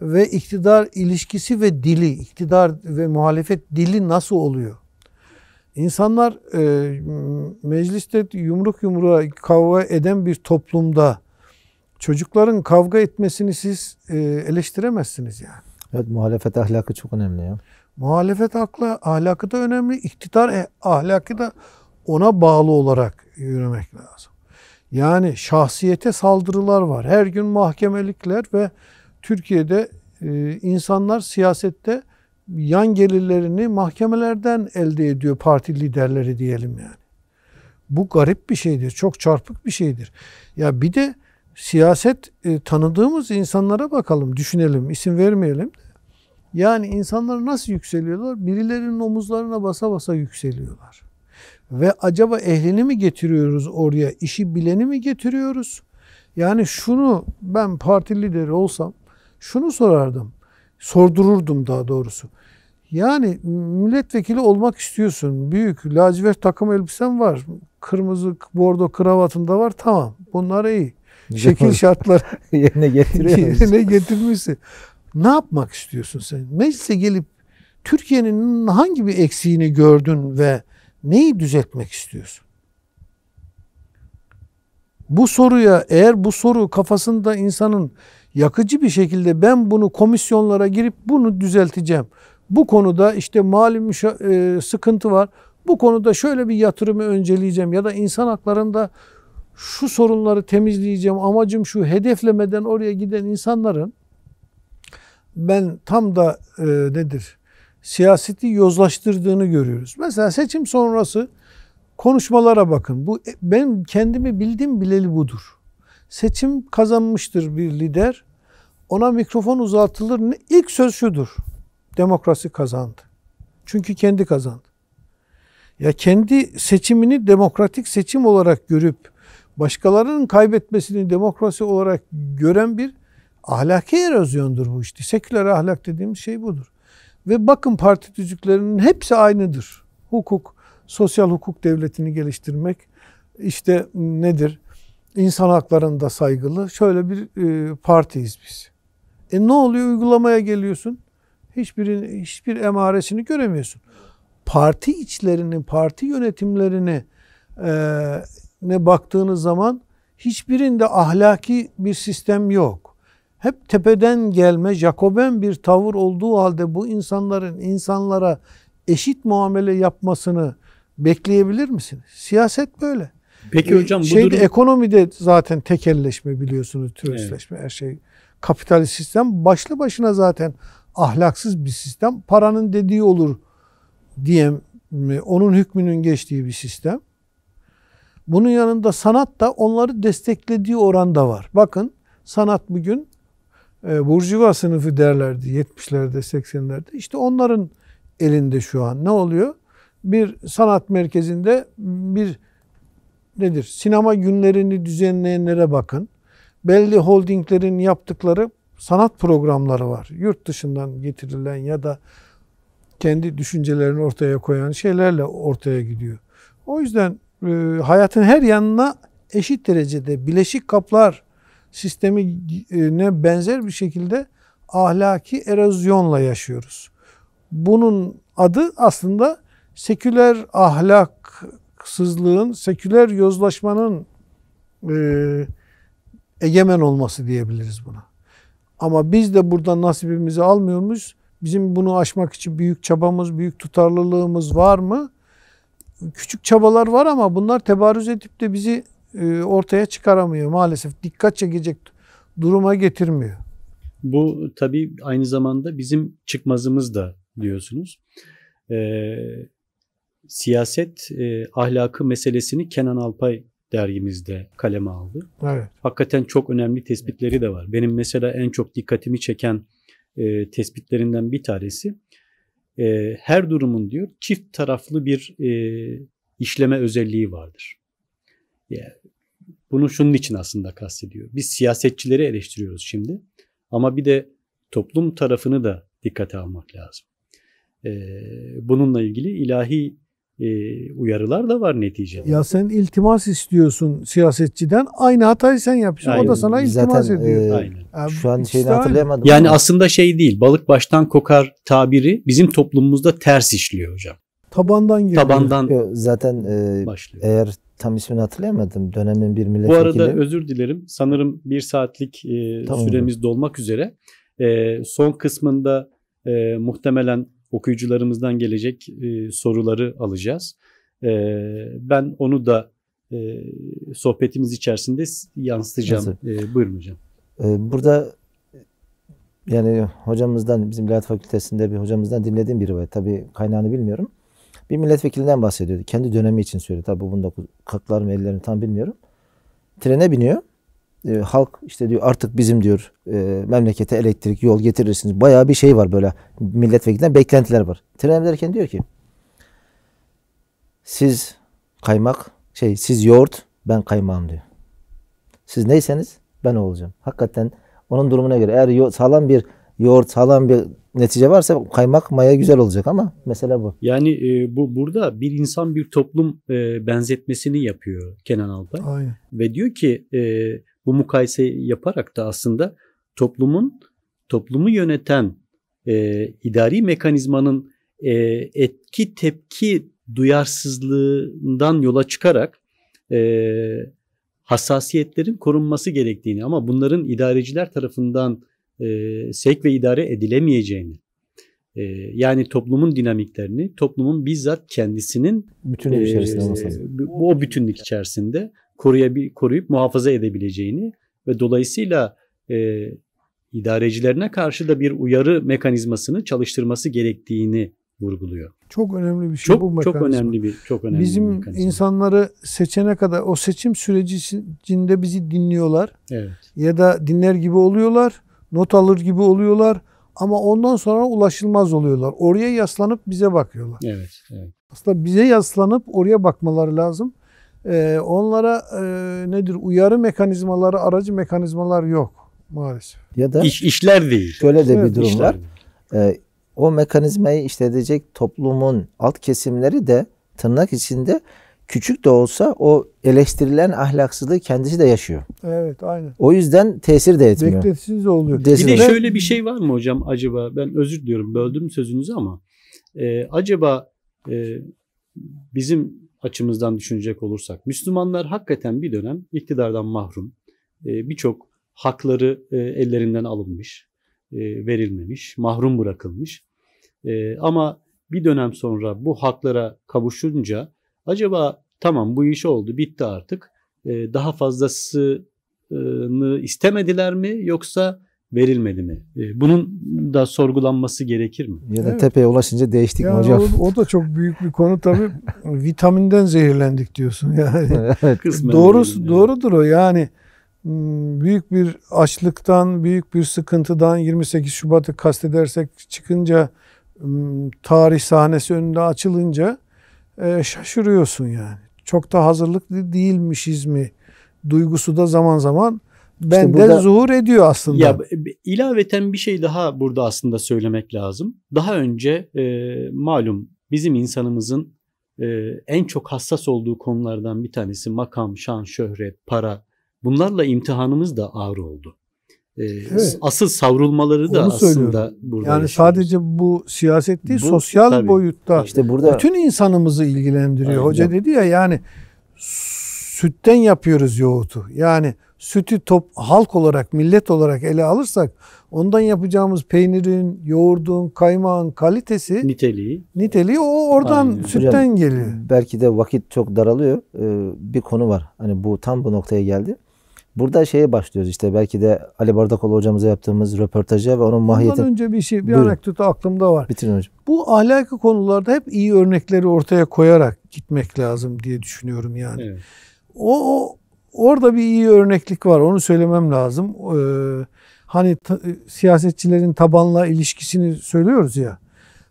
ve iktidar ilişkisi ve dili, iktidar ve muhalefet dili nasıl oluyor? İnsanlar e, mecliste yumruk yumruğa kavga eden bir toplumda çocukların kavga etmesini siz e, eleştiremezsiniz yani. Evet muhalefet ahlakı çok önemli ya. Muhalefet akla, ahlakı da önemli, iktidar e, ahlakı da ona bağlı olarak yürümek lazım. Yani şahsiyete saldırılar var. Her gün mahkemelikler ve Türkiye'de e, insanlar siyasette yan gelirlerini mahkemelerden elde ediyor parti liderleri diyelim yani. Bu garip bir şeydir. Çok çarpık bir şeydir. Ya bir de siyaset e, tanıdığımız insanlara bakalım, düşünelim, isim vermeyelim. Yani insanlar nasıl yükseliyorlar? Birilerinin omuzlarına basa basa yükseliyorlar. Ve acaba ehlini mi getiriyoruz oraya, işi bileni mi getiriyoruz? Yani şunu ben parti lideri olsam şunu sorardım, sordururdum daha doğrusu. Yani milletvekili olmak istiyorsun. Büyük lacivert takım elbisen var. Kırmızı bordo kravatın da var. Tamam. Bunlar iyi. Şekil şartlar yerine getiriyorsun. yerine getirmişsin. Ne yapmak istiyorsun sen? Meclise gelip Türkiye'nin hangi bir eksiğini gördün ve Neyi düzeltmek istiyorsun? Bu soruya eğer bu soru kafasında insanın yakıcı bir şekilde ben bunu komisyonlara girip bunu düzelteceğim. Bu konuda işte mali e, sıkıntı var. Bu konuda şöyle bir yatırımı önceleyeceğim ya da insan haklarında şu sorunları temizleyeceğim. Amacım şu hedeflemeden oraya giden insanların ben tam da e, nedir? siyaseti yozlaştırdığını görüyoruz. Mesela seçim sonrası konuşmalara bakın. Bu e, ben kendimi bildim bileli budur. Seçim kazanmıştır bir lider. Ona mikrofon uzatılır. İlk söz şudur. Demokrasi kazandı. Çünkü kendi kazandı. Ya kendi seçimini demokratik seçim olarak görüp başkalarının kaybetmesini demokrasi olarak gören bir ahlaki erozyondur bu işte. Seküler ahlak dediğimiz şey budur. Ve bakın parti tüzüklerinin hepsi aynıdır. Hukuk, sosyal hukuk devletini geliştirmek işte nedir? İnsan haklarında saygılı. Şöyle bir e, partiyiz biz. E ne oluyor? Uygulamaya geliyorsun. Hiçbirin, hiçbir emaresini göremiyorsun. Parti içlerini, parti yönetimlerini e, ne baktığınız zaman hiçbirinde ahlaki bir sistem yok hep tepeden gelme Jacoben bir tavır olduğu halde bu insanların insanlara eşit muamele yapmasını bekleyebilir misiniz? Siyaset böyle. Peki e, hocam bu Şeyde, durum... Ekonomide zaten tekelleşme biliyorsunuz, türüsleşme evet. her şey. Kapitalist sistem başlı başına zaten ahlaksız bir sistem. Paranın dediği olur diye onun hükmünün geçtiği bir sistem. Bunun yanında sanat da onları desteklediği oranda var. Bakın sanat bugün e, Burjuva sınıfı derlerdi 70'lerde 80'lerde. İşte onların elinde şu an ne oluyor? Bir sanat merkezinde bir nedir? Sinema günlerini düzenleyenlere bakın. Belli holdinglerin yaptıkları sanat programları var. Yurt dışından getirilen ya da kendi düşüncelerini ortaya koyan şeylerle ortaya gidiyor. O yüzden e, hayatın her yanına eşit derecede bileşik kaplar sistemine e, benzer bir şekilde ahlaki erozyonla yaşıyoruz. Bunun adı aslında seküler ahlaksızlığın, seküler yozlaşmanın e, egemen olması diyebiliriz buna. Ama biz de buradan nasibimizi almıyor Bizim bunu aşmak için büyük çabamız, büyük tutarlılığımız var mı? Küçük çabalar var ama bunlar tebarüz edip de bizi e, ortaya çıkaramıyor maalesef. Dikkat çekecek duruma getirmiyor. Bu tabii aynı zamanda bizim çıkmazımız da diyorsunuz. Ee, siyaset e, ahlakı meselesini Kenan Alpay dergimizde kaleme aldı. Evet. Hakikaten çok önemli tespitleri de var. Benim mesela en çok dikkatimi çeken e, tespitlerinden bir tanesi e, her durumun diyor çift taraflı bir e, işleme özelliği vardır. Yani bunu şunun için aslında kastediyor. Biz siyasetçileri eleştiriyoruz şimdi ama bir de toplum tarafını da dikkate almak lazım. Ee, bununla ilgili ilahi e, uyarılar da var neticede. Ya sen iltimas istiyorsun siyasetçiden. Aynı hatayı sen yapıyorsun. Aynen. O da sana iltimas Zaten, ediyor. E, Aynen. şu an şeyini hatırlayamadım. Yani ama. aslında şey değil. Balık baştan kokar tabiri bizim toplumumuzda ters işliyor hocam. Tabandan geliyor. Tabandan Zaten e, başlıyor. eğer tam ismini hatırlayamadım. Dönemin bir milletvekili. Bu arada özür dilerim. Sanırım bir saatlik e, tamam. süremiz dolmak üzere. E, son kısmında e, muhtemelen okuyucularımızdan gelecek e, soruları alacağız. E, ben onu da e, sohbetimiz içerisinde yansıtacağım. Nasıl? E, buyurun hocam. E, burada yani hocamızdan bizim İlahiyat Fakültesi'nde bir hocamızdan dinlediğim bir rivayet. Tabii kaynağını bilmiyorum. Bir milletvekilinden bahsediyordu. Kendi dönemi için söylüyor. Tabi bunu da kaklar mı ellerini tam bilmiyorum. Trene biniyor. E, halk işte diyor artık bizim diyor e, memlekete elektrik, yol getirirsiniz. Bayağı bir şey var böyle milletvekilinden beklentiler var. Trene derken diyor ki siz kaymak, şey siz yoğurt, ben kaymağım diyor. Siz neyseniz ben olacağım. Hakikaten onun durumuna göre eğer yo- sağlam bir yoğurt, sağlam bir netice varsa kaymak maya güzel olacak ama mesele bu. Yani e, bu burada bir insan bir toplum e, benzetmesini yapıyor Kenan Alpay. Aynen. Ve diyor ki e, bu mukayese yaparak da aslında toplumun toplumu yöneten e, idari mekanizmanın e, etki tepki duyarsızlığından yola çıkarak e, hassasiyetlerin korunması gerektiğini ama bunların idareciler tarafından e, sevk ve idare edilemeyeceğini e, yani toplumun dinamiklerini toplumun bizzat kendisinin bütünlük e, içerisinde e, o bütünlük içerisinde koruyabil, koruyup muhafaza edebileceğini ve dolayısıyla e, idarecilerine karşı da bir uyarı mekanizmasını çalıştırması gerektiğini vurguluyor. Çok önemli bir şey çok, bu mekanizma. Çok önemli bir çok önemli Bizim bir mekanizma. insanları seçene kadar o seçim sürecinde bizi dinliyorlar. Evet. Ya da dinler gibi oluyorlar not alır gibi oluyorlar ama ondan sonra ulaşılmaz oluyorlar. Oraya yaslanıp bize bakıyorlar. Evet. evet. Aslında bize yaslanıp oraya bakmaları lazım. Ee, onlara e, nedir uyarı mekanizmaları, aracı mekanizmalar yok maalesef. Ya da İş, işler değil. Şöyle de bir durum işler. var. Ee, o mekanizmayı işletecek toplumun alt kesimleri de tırnak içinde küçük de olsa o eleştirilen ahlaksızlığı kendisi de yaşıyor. Evet aynı. O yüzden tesir de etmiyor. Bekletisiz de oluyor. Tesir bir de şöyle bir şey var mı hocam acaba? Ben özür diliyorum böldüm sözünüzü ama e, acaba e, bizim açımızdan düşünecek olursak Müslümanlar hakikaten bir dönem iktidardan mahrum. E, Birçok hakları e, ellerinden alınmış, e, verilmemiş, mahrum bırakılmış. E, ama bir dönem sonra bu haklara kavuşunca Acaba tamam bu iş oldu bitti artık ee, daha fazlasını istemediler mi yoksa verilmedi mi? Ee, bunun da sorgulanması gerekir mi? Ya da evet. tepeye ulaşınca değiştik yani mi hocam? O, o da çok büyük bir konu tabii. Vitaminden zehirlendik diyorsun yani. evet. Doğru, yani. doğrudur o yani hmm, büyük bir açlıktan, büyük bir sıkıntıdan 28 Şubat'ı kastedersek çıkınca hmm, tarih sahnesi önünde açılınca e, şaşırıyorsun yani. Çok da hazırlıklı değilmişiz mi duygusu da zaman zaman bende işte zuhur ediyor aslında. Ya ilaveten bir şey daha burada aslında söylemek lazım. Daha önce e, malum bizim insanımızın e, en çok hassas olduğu konulardan bir tanesi makam, şan, şöhret, para. Bunlarla imtihanımız da ağır oldu. Ee, evet. Asıl savrulmaları Onu da Onu aslında burada. Yani yaşıyoruz. sadece bu siyaset değil, bu, sosyal tabii. boyutta işte burada bütün insanımızı ilgilendiriyor. Aynen. Hoca dedi ya yani sütten yapıyoruz yoğurtu. Yani sütü top halk olarak, millet olarak ele alırsak ondan yapacağımız peynirin, yoğurdun, kaymağın kalitesi niteliği niteliği o oradan Aynen. sütten Hocam, geliyor. Belki de vakit çok daralıyor. Ee, bir konu var. Hani bu tam bu noktaya geldi. Burada şeye başlıyoruz işte belki de Ali Bardakoğlu hocamıza yaptığımız röportaja ve onun mahiyeti. Ondan önce bir şey, bir Buyurun. anekdot aklımda var. Bitirin hocam. Bu ahlaki konularda hep iyi örnekleri ortaya koyarak gitmek lazım diye düşünüyorum yani. Evet. O, o orada bir iyi örneklik var. Onu söylemem lazım. Ee, hani ta, siyasetçilerin tabanla ilişkisini söylüyoruz ya.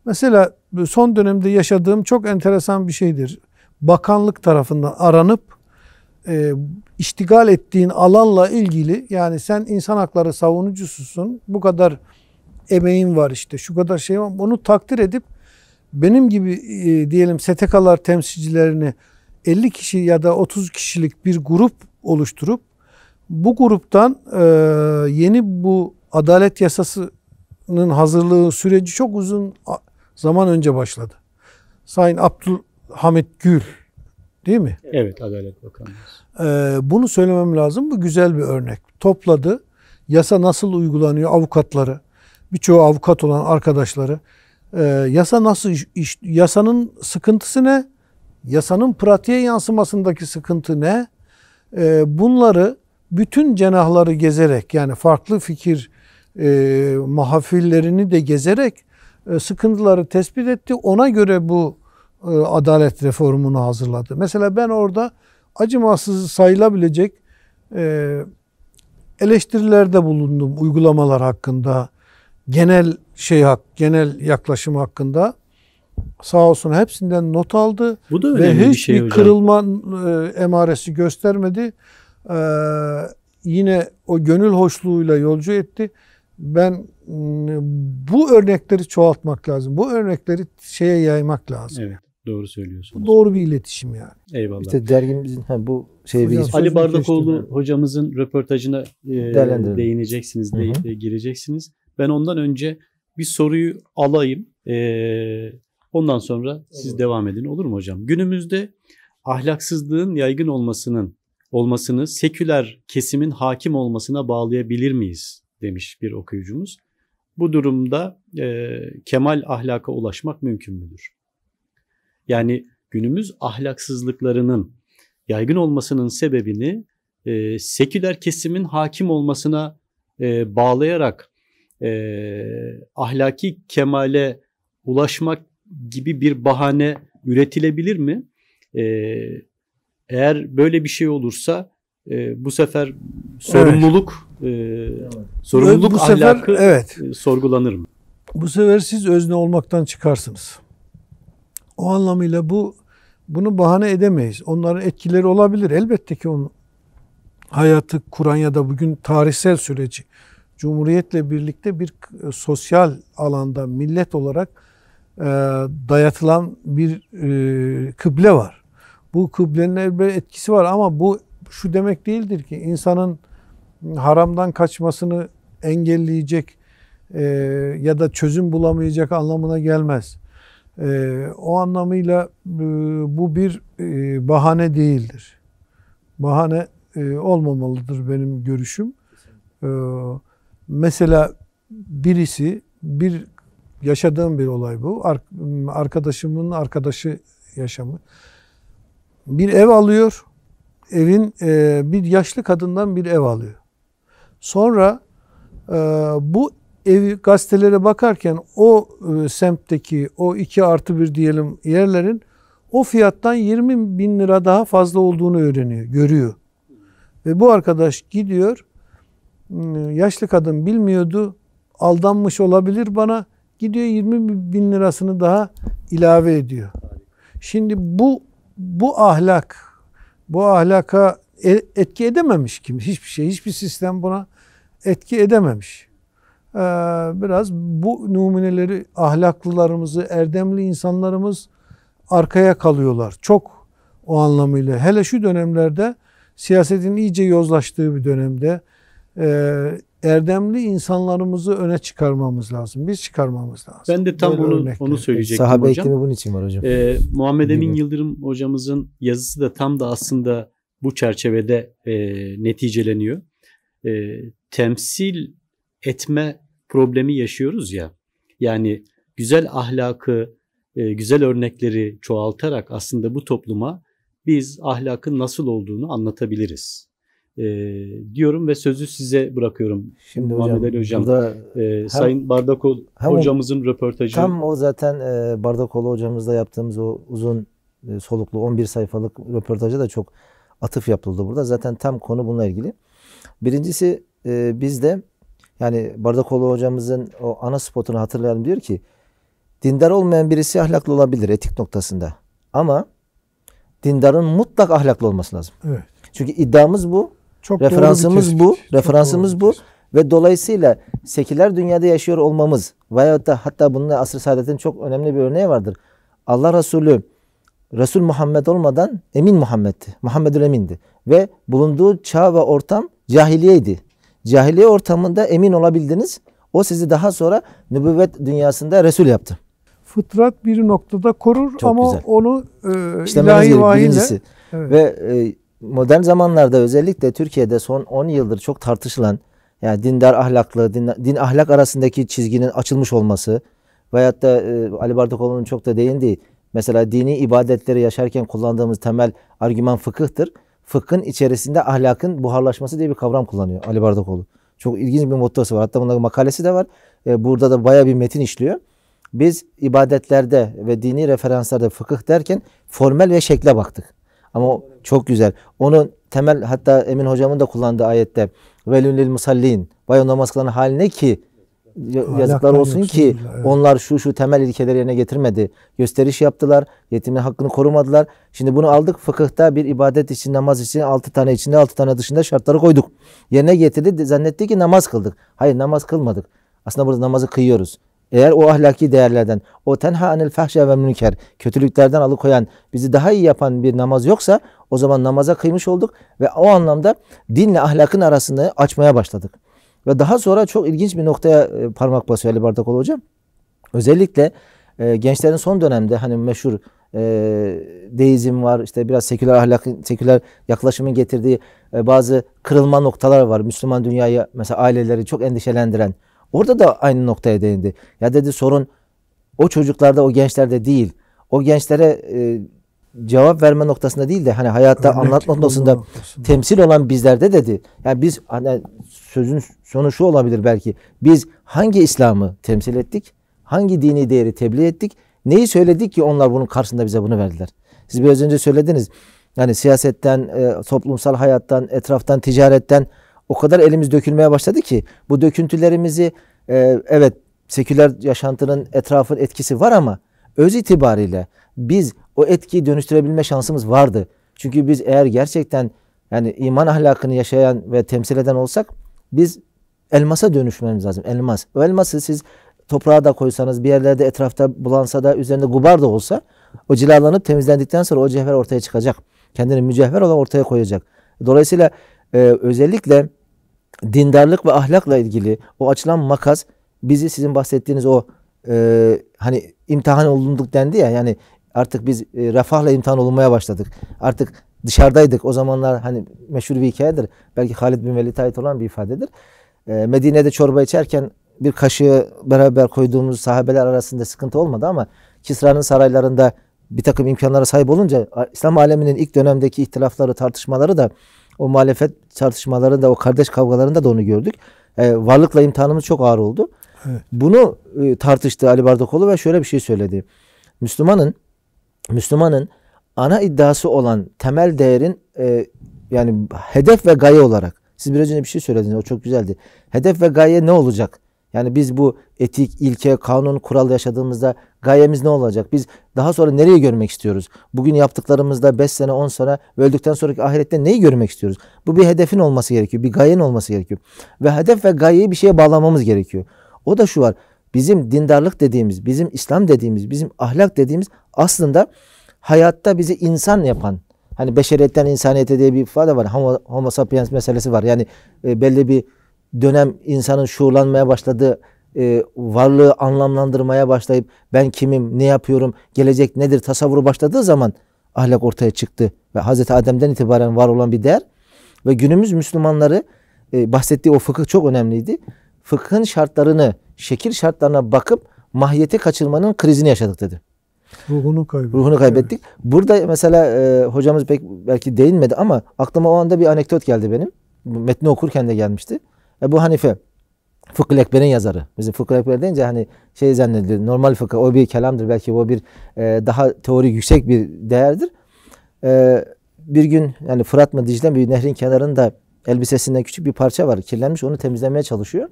Mesela son dönemde yaşadığım çok enteresan bir şeydir. Bakanlık tarafından aranıp e, iştigal ettiğin alanla ilgili yani sen insan hakları savunucususun bu kadar emeğin var işte şu kadar şey var bunu takdir edip benim gibi e, diyelim STK'lar temsilcilerini 50 kişi ya da 30 kişilik bir grup oluşturup bu gruptan e, yeni bu adalet yasasının hazırlığı süreci çok uzun zaman önce başladı. Sayın Abdülhamit Gül Değil mi? Evet, Adalet Bakanı. Ee, bunu söylemem lazım. Bu güzel bir örnek. Topladı. Yasa nasıl uygulanıyor avukatları, birçoğu avukat olan arkadaşları. Ee, yasa nasıl iş, yasanın sıkıntısı ne? Yasanın pratiğe yansımasındaki sıkıntı ne? Ee, bunları bütün cenahları gezerek yani farklı fikir e, mahfillerini de gezerek e, sıkıntıları tespit etti. Ona göre bu e, adalet reformunu hazırladı. Mesela ben orada acımasız sayılabilecek e, eleştirilerde bulundum uygulamalar hakkında, genel şey hak, genel yaklaşım hakkında. Sağ olsun hepsinden not aldı Bu da ve hiçbir şey kırılma e, emaresi göstermedi. yine o gönül hoşluğuyla yolcu etti. Ben bu örnekleri çoğaltmak lazım. Bu örnekleri şeye yaymak lazım. Evet. Doğru söylüyorsunuz. Bu doğru bir iletişim yani. Eyvallah. İşte dergimizin ha, bu şey Hocam, Ali Bardakoğlu hocamızın röportajına e, değineceksiniz, Hı -hı. E, gireceksiniz. Ben ondan önce bir soruyu alayım. E, ondan sonra olur. siz devam edin olur mu hocam? Günümüzde ahlaksızlığın yaygın olmasının olmasını seküler kesimin hakim olmasına bağlayabilir miyiz demiş bir okuyucumuz. Bu durumda e, kemal ahlaka ulaşmak mümkün müdür? Yani günümüz ahlaksızlıklarının yaygın olmasının sebebini e, seküler kesimin hakim olmasına e, bağlayarak e, ahlaki kemale ulaşmak gibi bir bahane üretilebilir mi? E, eğer böyle bir şey olursa e, bu sefer sorumluluk e, evet. e, sorumluluk bu, bu ahlakı sefer, evet. e, sorgulanır mı? Bu sefer siz özne olmaktan çıkarsınız. O anlamıyla bu bunu bahane edemeyiz. Onların etkileri olabilir. Elbette ki onun hayatı Kur'an ya da bugün tarihsel süreci Cumhuriyetle birlikte bir e, sosyal alanda millet olarak e, dayatılan bir e, kıble var. Bu kıblenin elbette etkisi var ama bu şu demek değildir ki insanın haramdan kaçmasını engelleyecek e, ya da çözüm bulamayacak anlamına gelmez. E, o anlamıyla e, bu bir e, bahane değildir. Bahane e, olmamalıdır benim görüşüm. E, mesela birisi bir yaşadığım bir olay bu. Arkadaşımın arkadaşı yaşamı. Bir ev alıyor. Evin e, bir yaşlı kadından bir ev alıyor. Sonra e, bu evi gazetelere bakarken o e, semtteki o 2 artı 1 diyelim yerlerin o fiyattan 20 bin lira daha fazla olduğunu öğreniyor, görüyor. Ve bu arkadaş gidiyor, e, yaşlı kadın bilmiyordu, aldanmış olabilir bana, gidiyor 20 bin lirasını daha ilave ediyor. Şimdi bu bu ahlak, bu ahlaka e, etki edememiş kim? Hiçbir şey, hiçbir sistem buna etki edememiş. Ee, biraz bu numuneleri ahlaklılarımızı, erdemli insanlarımız arkaya kalıyorlar. Çok o anlamıyla. Hele şu dönemlerde siyasetin iyice yozlaştığı bir dönemde e, erdemli insanlarımızı öne çıkarmamız lazım. Biz çıkarmamız lazım. Ben de tam Böyle onu, örnekler. onu söyleyecektim Sahabe hocam. Sahabe bunun için var hocam. Ee, Muhammed Emin Gibi. Yıldırım hocamızın yazısı da tam da aslında bu çerçevede e, neticeleniyor. E, temsil etme problemi yaşıyoruz ya. Yani güzel ahlakı, e, güzel örnekleri çoğaltarak aslında bu topluma biz ahlakın nasıl olduğunu anlatabiliriz. E, diyorum ve sözü size bırakıyorum. Şimdi hocam, Ali hocam burada e, hem, Bardakol hem hocamızın röportajı. Tam o zaten e, Bardakol hocamızla yaptığımız o uzun e, soluklu 11 sayfalık röportajı da çok atıf yapıldı burada. Zaten tam konu bununla ilgili. Birincisi e, biz de yani Bardakoğlu hocamızın o ana spotunu hatırlayalım diyor ki dindar olmayan birisi ahlaklı olabilir etik noktasında. Ama dindarın mutlak ahlaklı olması lazım. Evet. Çünkü iddiamız bu. Çok referansımız bu. Referansımız bu. Ve dolayısıyla seküler dünyada yaşıyor olmamız veyahut da hatta bununla asr-ı saadetin çok önemli bir örneği vardır. Allah Resulü Resul Muhammed olmadan Emin Muhammed'ti. Muhammedül Emin'di. Ve bulunduğu çağ ve ortam cahiliyeydi. Cahiliye ortamında emin olabildiniz. O sizi daha sonra nübüvvet dünyasında Resul yaptı. Fıtrat bir noktada korur Çok ama güzel. onu e, işte ilahi vahiyle. Evet. Ve e, modern zamanlarda özellikle Türkiye'de son 10 yıldır çok tartışılan yani dindar ahlaklı, din, din ahlak arasındaki çizginin açılmış olması veyahut da e, Ali Bardakoğlu'nun çok da değindiği mesela dini ibadetleri yaşarken kullandığımız temel argüman fıkıhtır fıkhın içerisinde ahlakın buharlaşması diye bir kavram kullanıyor Ali Bardakoğlu. Çok ilginç bir mottosu var. Hatta bunların makalesi de var. E, burada da baya bir metin işliyor. Biz ibadetlerde ve dini referanslarda fıkıh derken formel ve şekle baktık. Ama çok güzel. Onun temel hatta Emin hocamın da kullandığı ayette velünlil musallin. Vay o namaz kılan haline ki yazıklar olsun ki evet. onlar şu şu temel ilkeleri yerine getirmedi. Gösteriş yaptılar, yetimin hakkını korumadılar. Şimdi bunu aldık fıkıhta bir ibadet için, namaz için 6 tane içinde 6 tane dışında şartları koyduk. Yerine getirdi zannetti ki namaz kıldık. Hayır namaz kılmadık. Aslında burada namazı kıyıyoruz. Eğer o ahlaki değerlerden, o tenha anil fahşe ve münker, kötülüklerden alıkoyan, bizi daha iyi yapan bir namaz yoksa o zaman namaza kıymış olduk ve o anlamda dinle ahlakın arasını açmaya başladık. Ve daha sonra çok ilginç bir noktaya e, parmak basıyor Ali Bardakoğlu hocam. Özellikle e, gençlerin son dönemde hani meşhur e, deizm var işte biraz seküler ahlak seküler yaklaşımın getirdiği e, bazı kırılma noktalar var. Müslüman dünyayı mesela aileleri çok endişelendiren. Orada da aynı noktaya değindi. Ya dedi sorun o çocuklarda o gençlerde değil. O gençlere e, cevap verme noktasında değil de hani hayatta Örnek anlatma noktasında, noktasında temsil olan bizlerde dedi. Yani biz hani sözün sonu şu olabilir belki. Biz hangi İslam'ı temsil ettik? Hangi dini değeri tebliğ ettik? Neyi söyledik ki onlar bunun karşısında bize bunu verdiler? Siz biraz önce söylediniz. Yani siyasetten, e, toplumsal hayattan, etraftan, ticaretten o kadar elimiz dökülmeye başladı ki bu döküntülerimizi e, evet seküler yaşantının etrafın etkisi var ama öz itibariyle biz o etkiyi dönüştürebilme şansımız vardı. Çünkü biz eğer gerçekten yani iman ahlakını yaşayan ve temsil eden olsak biz elmasa dönüşmemiz lazım. Elmas. O elması siz toprağa da koysanız bir yerlerde etrafta bulansa da üzerinde gubar da olsa o cilalanıp temizlendikten sonra o cevher ortaya çıkacak. Kendini mücevher olan ortaya koyacak. Dolayısıyla e, özellikle dindarlık ve ahlakla ilgili o açılan makas bizi sizin bahsettiğiniz o e, hani imtihan olunduk dendi ya yani Artık biz e, refahla imtihan olunmaya başladık. Artık dışarıdaydık. O zamanlar hani meşhur bir hikayedir. Belki Halid bin Velid'e ait olan bir ifadedir. E, Medine'de çorba içerken bir kaşığı beraber koyduğumuz sahabeler arasında sıkıntı olmadı ama Kisra'nın saraylarında bir takım imkanlara sahip olunca İslam aleminin ilk dönemdeki ihtilafları, tartışmaları da o muhalefet tartışmalarında, o kardeş kavgalarında da onu gördük. E, varlıkla imtihanımız çok ağır oldu. Evet. Bunu e, tartıştı Ali Bardakoğlu ve şöyle bir şey söyledi. Müslümanın Müslümanın ana iddiası olan temel değerin e, yani hedef ve gaye olarak siz biraz önce bir şey söylediniz o çok güzeldi. Hedef ve gaye ne olacak? Yani biz bu etik, ilke, kanun, kural yaşadığımızda gayemiz ne olacak? Biz daha sonra nereyi görmek istiyoruz? Bugün yaptıklarımızda 5 sene, 10 sene öldükten sonraki ahirette neyi görmek istiyoruz? Bu bir hedefin olması gerekiyor, bir gayen olması gerekiyor. Ve hedef ve gayeyi bir şeye bağlamamız gerekiyor. O da şu var bizim dindarlık dediğimiz, bizim İslam dediğimiz, bizim ahlak dediğimiz aslında hayatta bizi insan yapan, hani beşeriyetten insaniyete diye bir ifade var. Homo, homo sapiens meselesi var. Yani e, belli bir dönem insanın şuurlanmaya başladığı e, varlığı anlamlandırmaya başlayıp ben kimim, ne yapıyorum, gelecek nedir tasavvuru başladığı zaman ahlak ortaya çıktı. Ve Hazreti Adem'den itibaren var olan bir değer ve günümüz Müslümanları e, bahsettiği o fıkıh çok önemliydi. Fıkhın şartlarını şekil şartlarına bakıp mahiyeti kaçırmanın krizini yaşadık dedi. Ruhunu kaybettik. Ruhunu kaybettik. Evet. Burada mesela e, hocamız pek belki değinmedi ama aklıma o anda bir anekdot geldi benim. Metni okurken de gelmişti. Ebu Hanife Fıkıh Ekber'in yazarı. Bizim Fıkıh Ekber deyince hani şey zannedilir. Normal fıkıh o bir kelamdır. Belki o bir e, daha teori yüksek bir değerdir. E, bir gün yani Fırat mı Dicle mi bir nehrin kenarında elbisesinden küçük bir parça var. Kirlenmiş onu temizlemeye çalışıyor.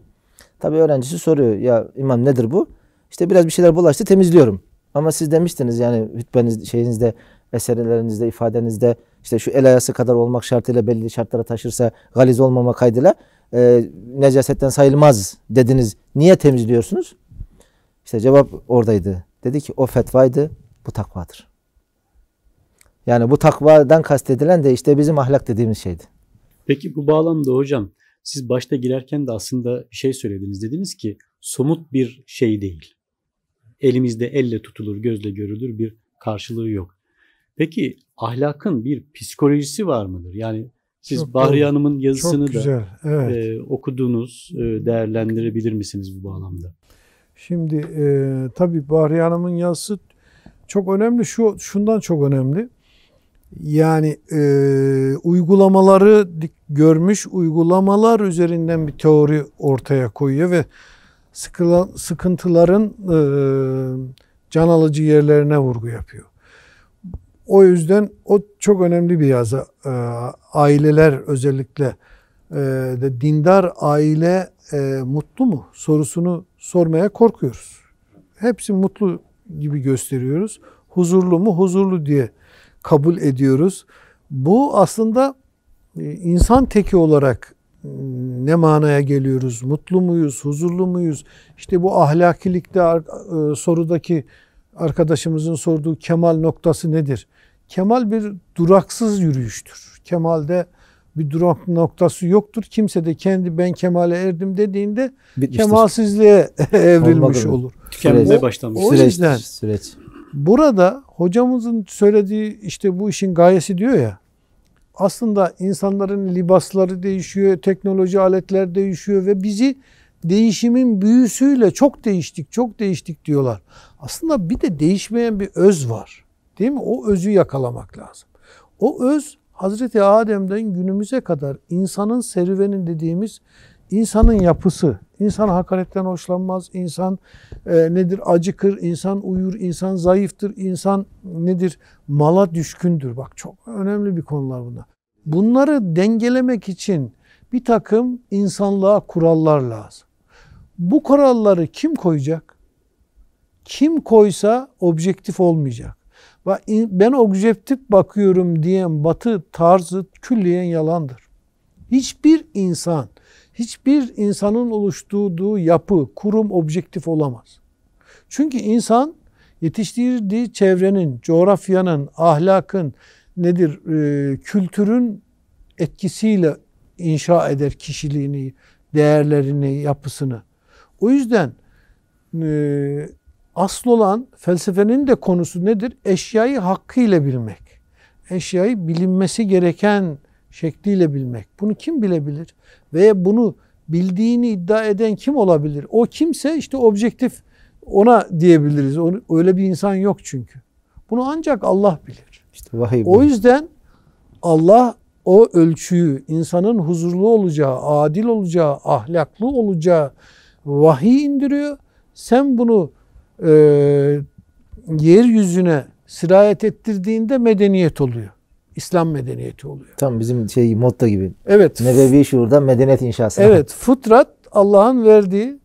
Tabii öğrencisi soruyor ya imam nedir bu? İşte biraz bir şeyler bulaştı temizliyorum. Ama siz demiştiniz yani hütbeniz şeyinizde eserlerinizde, ifadenizde işte şu el ayası kadar olmak şartıyla belli şartlara taşırsa galiz olmama kaydıyla e, necasetten sayılmaz dediniz. Niye temizliyorsunuz? İşte cevap oradaydı. Dedi ki o fetvaydı, bu takvadır. Yani bu takvadan kastedilen de işte bizim ahlak dediğimiz şeydi. Peki bu bağlamda hocam siz başta girerken de aslında bir şey söylediniz. Dediniz ki somut bir şey değil. Elimizde elle tutulur, gözle görülür bir karşılığı yok. Peki ahlakın bir psikolojisi var mıdır? Yani siz çok Bahriye doğru. Hanım'ın yazısını güzel, da evet. e, okudunuz, e, değerlendirebilir misiniz bu bağlamda? Şimdi e, tabii Bahriye Hanım'ın yazısı çok önemli. Şu şundan çok önemli. Yani e, uygulamaları görmüş uygulamalar üzerinden bir teori ortaya koyuyor ve sıkılan, sıkıntıların e, can alıcı yerlerine vurgu yapıyor. O yüzden o çok önemli bir yazı. E, aileler özellikle e, de dindar aile e, mutlu mu sorusunu sormaya korkuyoruz. Hepsi mutlu gibi gösteriyoruz. Huzurlu mu? Huzurlu diye kabul ediyoruz. Bu aslında e, insan teki olarak e, ne manaya geliyoruz? Mutlu muyuz? Huzurlu muyuz? İşte bu ahlakilikte e, sorudaki arkadaşımızın sorduğu kemal noktası nedir? Kemal bir duraksız yürüyüştür. Kemal'de bir durak noktası yoktur. Kimse de kendi ben kemale erdim dediğinde Bitmiştir. kemalsizliğe evrilmiş Olmadı olur. Tükenmeye başlamış. O, o süreç, yüzden süreç. Burada hocamızın söylediği işte bu işin gayesi diyor ya aslında insanların libasları değişiyor, teknoloji aletler değişiyor ve bizi değişimin büyüsüyle çok değiştik, çok değiştik diyorlar. Aslında bir de değişmeyen bir öz var. Değil mi? O özü yakalamak lazım. O öz Hazreti Adem'den günümüze kadar insanın serüveni dediğimiz insanın yapısı, İnsan hakaretten hoşlanmaz, insan e, nedir acıkır, insan uyur, insan zayıftır, insan nedir mala düşkündür. Bak çok önemli bir konular bunlar. Bunları dengelemek için bir takım insanlığa kurallar lazım. Bu kuralları kim koyacak? Kim koysa objektif olmayacak. Ben objektif bakıyorum diyen batı tarzı külliyen yalandır. Hiçbir insan hiçbir insanın oluşturduğu yapı, kurum objektif olamaz. Çünkü insan yetiştirdiği çevrenin, coğrafyanın, ahlakın, nedir, e, kültürün etkisiyle inşa eder kişiliğini, değerlerini, yapısını. O yüzden e, asıl olan felsefenin de konusu nedir? Eşyayı hakkıyla bilmek. Eşyayı bilinmesi gereken şekliyle bilmek. Bunu kim bilebilir? Ve bunu bildiğini iddia eden kim olabilir? O kimse işte objektif ona diyebiliriz. Öyle bir insan yok çünkü. Bunu ancak Allah bilir. İşte vahiy O yüzden Allah o ölçüyü insanın huzurlu olacağı, adil olacağı, ahlaklı olacağı vahiy indiriyor. Sen bunu e, yeryüzüne sirayet ettirdiğinde medeniyet oluyor. İslam medeniyeti oluyor. Tam bizim şey motto gibi. Evet. Nebevi şuurda medeniyet inşası. Evet. Fıtrat Allah'ın verdiği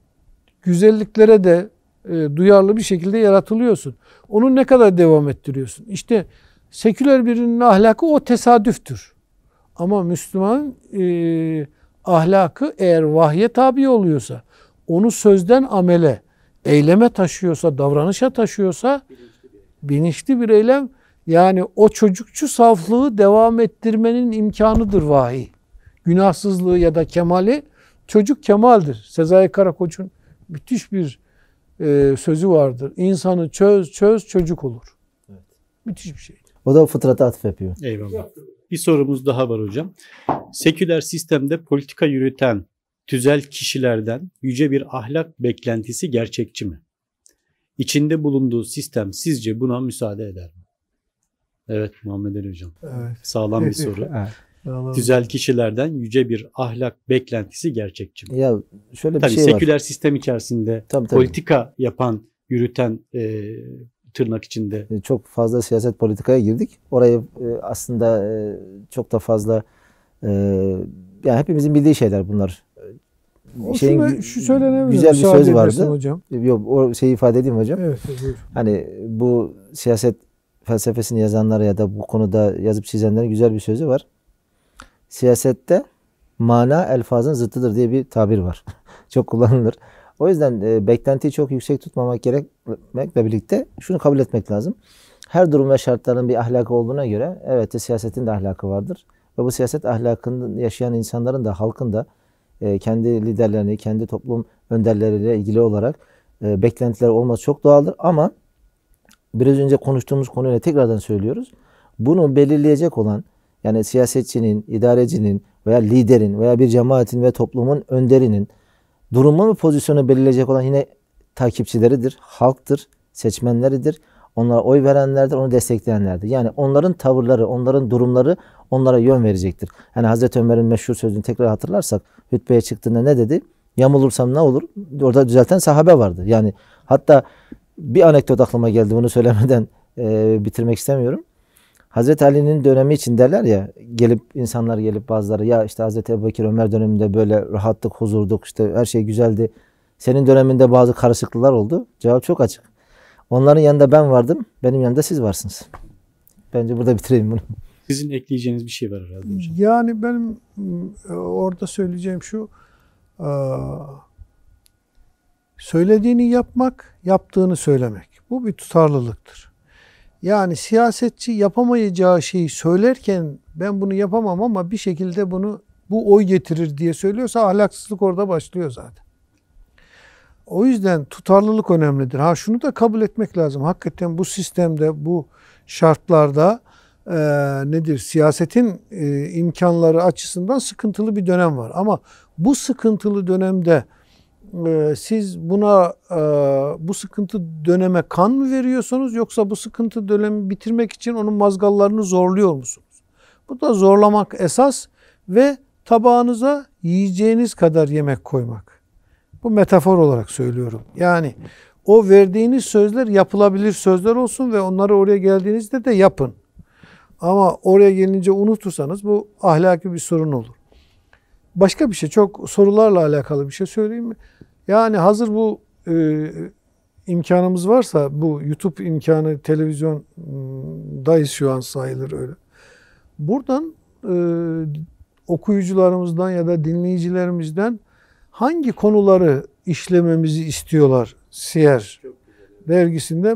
güzelliklere de e, duyarlı bir şekilde yaratılıyorsun. Onu ne kadar devam ettiriyorsun? İşte seküler birinin ahlakı o tesadüftür. Ama Müslüman e, ahlakı eğer vahye tabi oluyorsa, onu sözden amele, eyleme taşıyorsa, davranışa taşıyorsa bilinçli bir eylem yani o çocukçu saflığı devam ettirmenin imkanıdır vahiy. Günahsızlığı ya da kemali çocuk kemaldir. Sezai Karakoç'un müthiş bir e, sözü vardır. İnsanı çöz çöz çocuk olur. Evet. Müthiş bir şey. O da fıtrata atıf yapıyor. Eyvallah. Bir sorumuz daha var hocam. Seküler sistemde politika yürüten tüzel kişilerden yüce bir ahlak beklentisi gerçekçi mi? İçinde bulunduğu sistem sizce buna müsaade eder mi? Evet Muhammed Ali Hocam. Evet. Sağlam bir soru. evet. Güzel kişilerden yüce bir ahlak beklentisi gerçekçi mi? Ya şöyle bir tabii şey seküler sistem içerisinde tabii, tabii. politika yapan, yürüten e, tırnak içinde. E, çok fazla siyaset politikaya girdik. Orayı e, aslında e, çok da fazla e, yani hepimizin bildiği şeyler bunlar. E, o Şeyin, şu söylenebilir. Güzel bir söz vardı. Hocam. E, yok, o şeyi ifade edeyim hocam. Evet, buyur. Hani bu siyaset felsefesini yazanlara ya da bu konuda yazıp çizenlere güzel bir sözü var. Siyasette mana elfazın zıttıdır diye bir tabir var. çok kullanılır. O yüzden e, beklentiyi çok yüksek tutmamak gerekmekle birlikte şunu kabul etmek lazım. Her durum ve şartların bir ahlakı olduğuna göre evet de siyasetin de ahlakı vardır. Ve bu siyaset ahlakını yaşayan insanların da halkın da e, kendi liderlerini, kendi toplum önderleriyle ilgili olarak e, beklentiler olması çok doğaldır. Ama biraz önce konuştuğumuz konuyla tekrardan söylüyoruz. Bunu belirleyecek olan yani siyasetçinin, idarecinin veya liderin veya bir cemaatin ve toplumun önderinin durumu ve pozisyonu belirleyecek olan yine takipçileridir, halktır, seçmenleridir. Onlara oy verenlerdir, onu destekleyenlerdir. Yani onların tavırları, onların durumları onlara yön verecektir. Yani Hazreti Ömer'in meşhur sözünü tekrar hatırlarsak hutbeye çıktığında ne dedi? Yamulursam ne olur? Orada düzelten sahabe vardı. Yani hatta bir anekdot aklıma geldi bunu söylemeden e, bitirmek istemiyorum. Hazreti Ali'nin dönemi için derler ya gelip insanlar gelip bazıları ya işte Hazreti Ebubekir Ömer döneminde böyle rahatlık, huzurduk işte her şey güzeldi. Senin döneminde bazı karışıklıklar oldu. Cevap çok açık. Onların yanında ben vardım. Benim yanında siz varsınız. Bence burada bitireyim bunu. Sizin ekleyeceğiniz bir şey var herhalde hocam. Yani benim orada söyleyeceğim şu Söylediğini yapmak, yaptığını söylemek. Bu bir tutarlılıktır. Yani siyasetçi yapamayacağı şeyi söylerken ben bunu yapamam ama bir şekilde bunu bu oy getirir diye söylüyorsa ahlaksızlık orada başlıyor zaten. O yüzden tutarlılık önemlidir. Ha şunu da kabul etmek lazım. Hakikaten bu sistemde, bu şartlarda e, nedir? Siyasetin e, imkanları açısından sıkıntılı bir dönem var. Ama bu sıkıntılı dönemde ee, siz buna e, bu sıkıntı döneme kan mı veriyorsunuz yoksa bu sıkıntı dönemi bitirmek için onun mazgallarını zorluyor musunuz? Bu da zorlamak esas ve tabağınıza yiyeceğiniz kadar yemek koymak. Bu metafor olarak söylüyorum. Yani o verdiğiniz sözler yapılabilir sözler olsun ve onları oraya geldiğinizde de yapın. Ama oraya gelince unutursanız bu ahlaki bir sorun olur başka bir şey. Çok sorularla alakalı bir şey söyleyeyim mi? Yani hazır bu e, imkanımız varsa bu YouTube imkanı televizyondayız şu an sayılır öyle. Buradan e, okuyucularımızdan ya da dinleyicilerimizden hangi konuları işlememizi istiyorlar Siyer dergisinde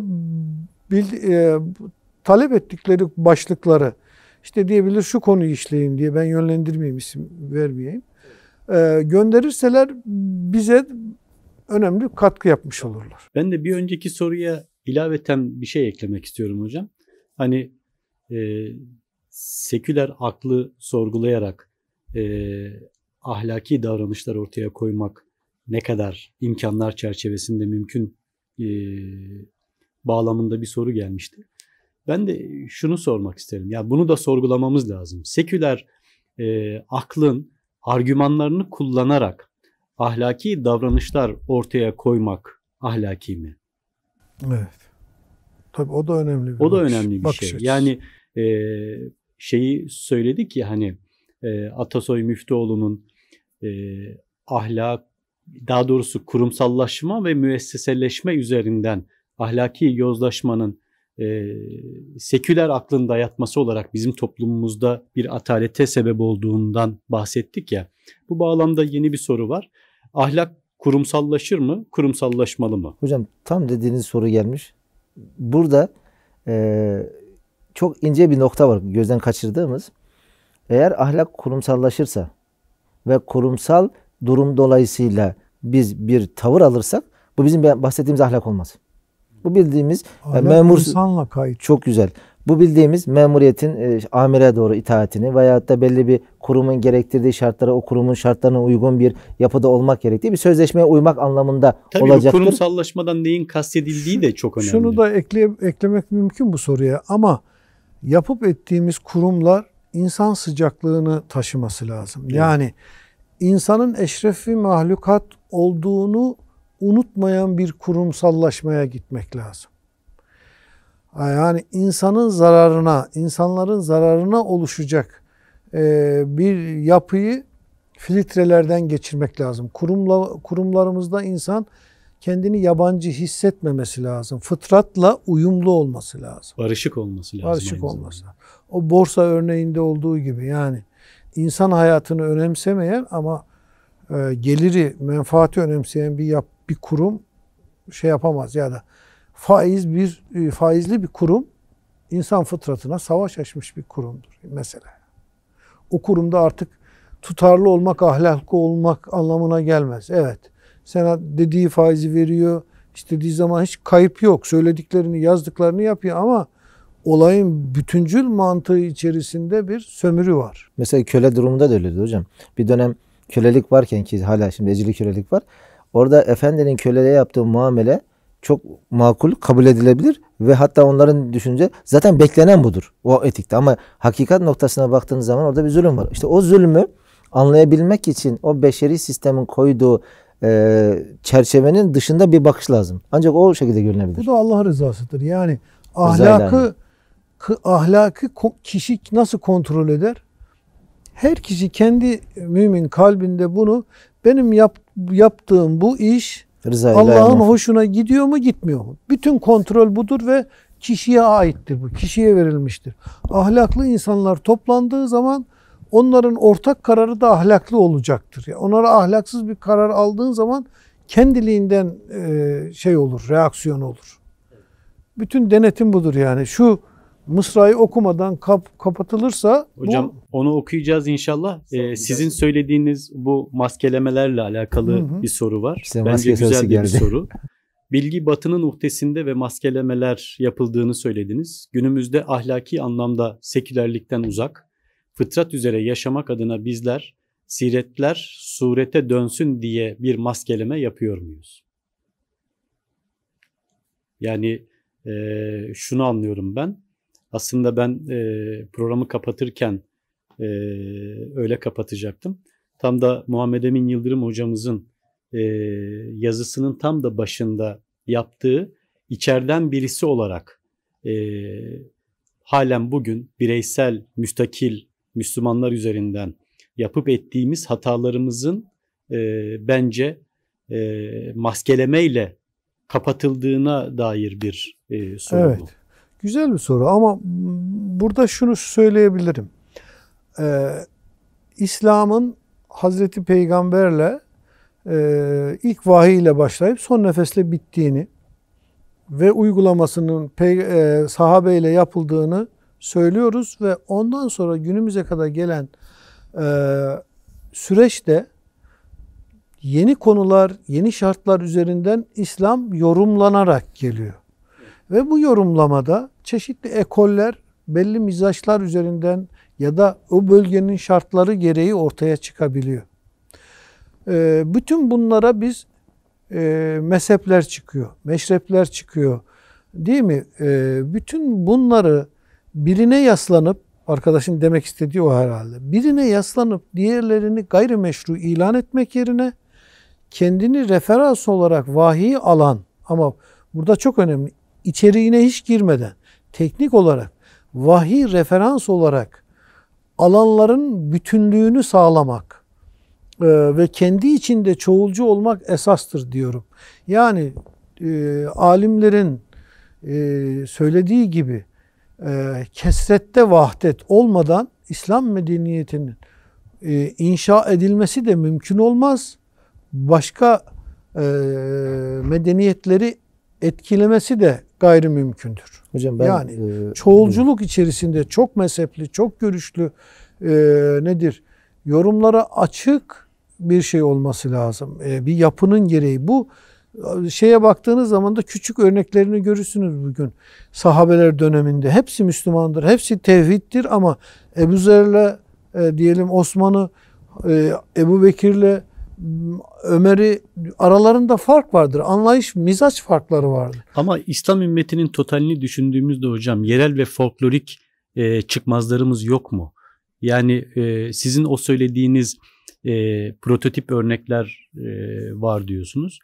bil, e, talep ettikleri başlıkları işte diyebilir şu konuyu işleyin diye ben yönlendirmeyeyim isim vermeyeyim. Ee, gönderirseler bize önemli katkı yapmış olurlar. Ben de bir önceki soruya ilaveten bir şey eklemek istiyorum hocam. Hani e, seküler aklı sorgulayarak e, ahlaki davranışlar ortaya koymak ne kadar imkanlar çerçevesinde mümkün e, bağlamında bir soru gelmişti. Ben de şunu sormak isterim. Ya yani bunu da sorgulamamız lazım. Seküler e, aklın argümanlarını kullanarak ahlaki davranışlar ortaya koymak ahlaki mi? Evet. Tabii o da önemli bir O da önemli bir bakış şey. Açısı. Yani e, şeyi söyledi ki hani e, Atasoy Müftüoğlu'nun e, ahlak daha doğrusu kurumsallaşma ve müesseseleşme üzerinden ahlaki yozlaşmanın e, seküler aklın dayatması olarak bizim toplumumuzda bir atalete sebep olduğundan bahsettik ya. Bu bağlamda yeni bir soru var. Ahlak kurumsallaşır mı, kurumsallaşmalı mı? Hocam tam dediğiniz soru gelmiş. Burada e, çok ince bir nokta var gözden kaçırdığımız. Eğer ahlak kurumsallaşırsa ve kurumsal durum dolayısıyla biz bir tavır alırsak bu bizim bahsettiğimiz ahlak olmaz. Bu bildiğimiz e, Alem memur insanla kayıt. Çok güzel. Bu bildiğimiz memuriyetin e, amire doğru itaatini veya da belli bir kurumun gerektirdiği şartlara o kurumun şartlarına uygun bir yapıda olmak gerektiği bir sözleşmeye uymak anlamında Tabii olacaktır. Tabii kurumsallaşmadan neyin kastedildiği de çok önemli. Şunu da ekle, eklemek mümkün bu soruya ama yapıp ettiğimiz kurumlar insan sıcaklığını taşıması lazım. Yani evet. insanın eşrefi mahlukat olduğunu unutmayan bir kurumsallaşmaya gitmek lazım. Yani insanın zararına, insanların zararına oluşacak e, bir yapıyı filtrelerden geçirmek lazım. Kurumla, kurumlarımızda insan kendini yabancı hissetmemesi lazım. Fıtratla uyumlu olması lazım. Barışık olması lazım. Barışık olması lazım. O borsa örneğinde olduğu gibi yani insan hayatını önemsemeyen ama e, geliri, menfaati önemseyen bir yap, bir kurum şey yapamaz ya da faiz bir e, faizli bir kurum insan fıtratına savaş açmış bir kurumdur mesela. O kurumda artık tutarlı olmak, ahlaklı olmak anlamına gelmez. Evet. sana dediği faizi veriyor. İstediği zaman hiç kayıp yok. Söylediklerini, yazdıklarını yapıyor ama olayın bütüncül mantığı içerisinde bir sömürü var. Mesela köle durumunda da öyleydi hocam. Bir dönem kölelik varken ki hala şimdi ezili kölelik var Orada efendinin köleye yaptığı muamele çok makul kabul edilebilir ve hatta onların düşünce zaten beklenen budur o etikte ama hakikat noktasına baktığınız zaman orada bir zulüm var. İşte o zulmü anlayabilmek için o beşeri sistemin koyduğu e, çerçevenin dışında bir bakış lazım. Ancak o şekilde görünebilir. Bu da Allah rızasıdır. Yani ahlakı kı, ahlakı kişi nasıl kontrol eder? Her kişi kendi mümin kalbinde bunu benim yap, yaptığım bu iş Allah'ın hoşuna gidiyor mu gitmiyor mu? Bütün kontrol budur ve kişiye aittir bu. Kişiye verilmiştir. Ahlaklı insanlar toplandığı zaman onların ortak kararı da ahlaklı olacaktır. Yani onlara ahlaksız bir karar aldığın zaman kendiliğinden şey olur, reaksiyon olur. Bütün denetim budur yani. Şu Mısra'yı okumadan kap kapatılırsa Hocam bu... onu okuyacağız inşallah. Ee, sizin söylediğiniz bu maskelemelerle alakalı hı hı. bir soru var. Size Bence güzel geldi. bir soru. Bilgi batının uhdesinde ve maskelemeler yapıldığını söylediniz. Günümüzde ahlaki anlamda sekülerlikten uzak, fıtrat üzere yaşamak adına bizler siretler surete dönsün diye bir maskeleme yapıyor muyuz? Yani e, şunu anlıyorum ben. Aslında ben e, programı kapatırken e, öyle kapatacaktım. Tam da Muhammed Emin Yıldırım hocamızın e, yazısının tam da başında yaptığı içeriden birisi olarak e, halen bugün bireysel, müstakil Müslümanlar üzerinden yapıp ettiğimiz hatalarımızın e, bence e, maskelemeyle kapatıldığına dair bir e, sorun evet. bu. Güzel bir soru ama burada şunu söyleyebilirim. Ee, İslam'ın Hazreti Peygamber'le e, ilk vahiy ile başlayıp son nefesle bittiğini ve uygulamasının e, sahabeyle yapıldığını söylüyoruz ve ondan sonra günümüze kadar gelen e, süreçte yeni konular, yeni şartlar üzerinden İslam yorumlanarak geliyor. Ve bu yorumlamada çeşitli ekoller belli mizaçlar üzerinden ya da o bölgenin şartları gereği ortaya çıkabiliyor. E, bütün bunlara biz e, mezhepler çıkıyor, meşrepler çıkıyor değil mi? E, bütün bunları birine yaslanıp, arkadaşın demek istediği o herhalde, birine yaslanıp diğerlerini gayrimeşru ilan etmek yerine kendini referans olarak vahiy alan ama burada çok önemli içeriğine hiç girmeden teknik olarak vahiy referans olarak alanların bütünlüğünü sağlamak e, ve kendi içinde çoğulcu olmak esastır diyorum. Yani e, alimlerin e, söylediği gibi e, kesrette vahdet olmadan İslam medeniyetinin e, inşa edilmesi de mümkün olmaz. Başka e, medeniyetleri etkilemesi de gayrimümkündür. Hocam ben, yani e, çoğulculuk e, içerisinde çok mezhepli, çok görüşlü e, nedir? Yorumlara açık bir şey olması lazım. E, bir yapının gereği bu. E, şeye baktığınız zaman da küçük örneklerini görürsünüz bugün. Sahabeler döneminde hepsi Müslümandır, hepsi tevhiddir ama Ebu Zer'le e, diyelim Osman'ı, e, Ebu Bekir'le Ömer'i aralarında fark vardır. Anlayış, mizaç farkları vardır. Ama İslam ümmetinin totalini düşündüğümüzde hocam yerel ve folklorik e, çıkmazlarımız yok mu? Yani e, sizin o söylediğiniz e, prototip örnekler e, var diyorsunuz.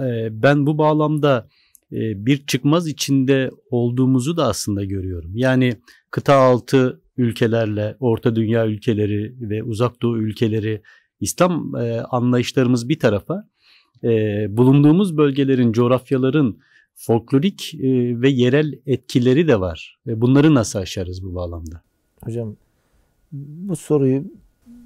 E, ben bu bağlamda e, bir çıkmaz içinde olduğumuzu da aslında görüyorum. Yani kıta altı ülkelerle, Orta Dünya ülkeleri ve Uzak Doğu ülkeleri İslam e, anlayışlarımız bir tarafa e, bulunduğumuz bölgelerin, coğrafyaların folklorik e, ve yerel etkileri de var. E, bunları nasıl aşarız bu bağlamda? Hocam bu soruyu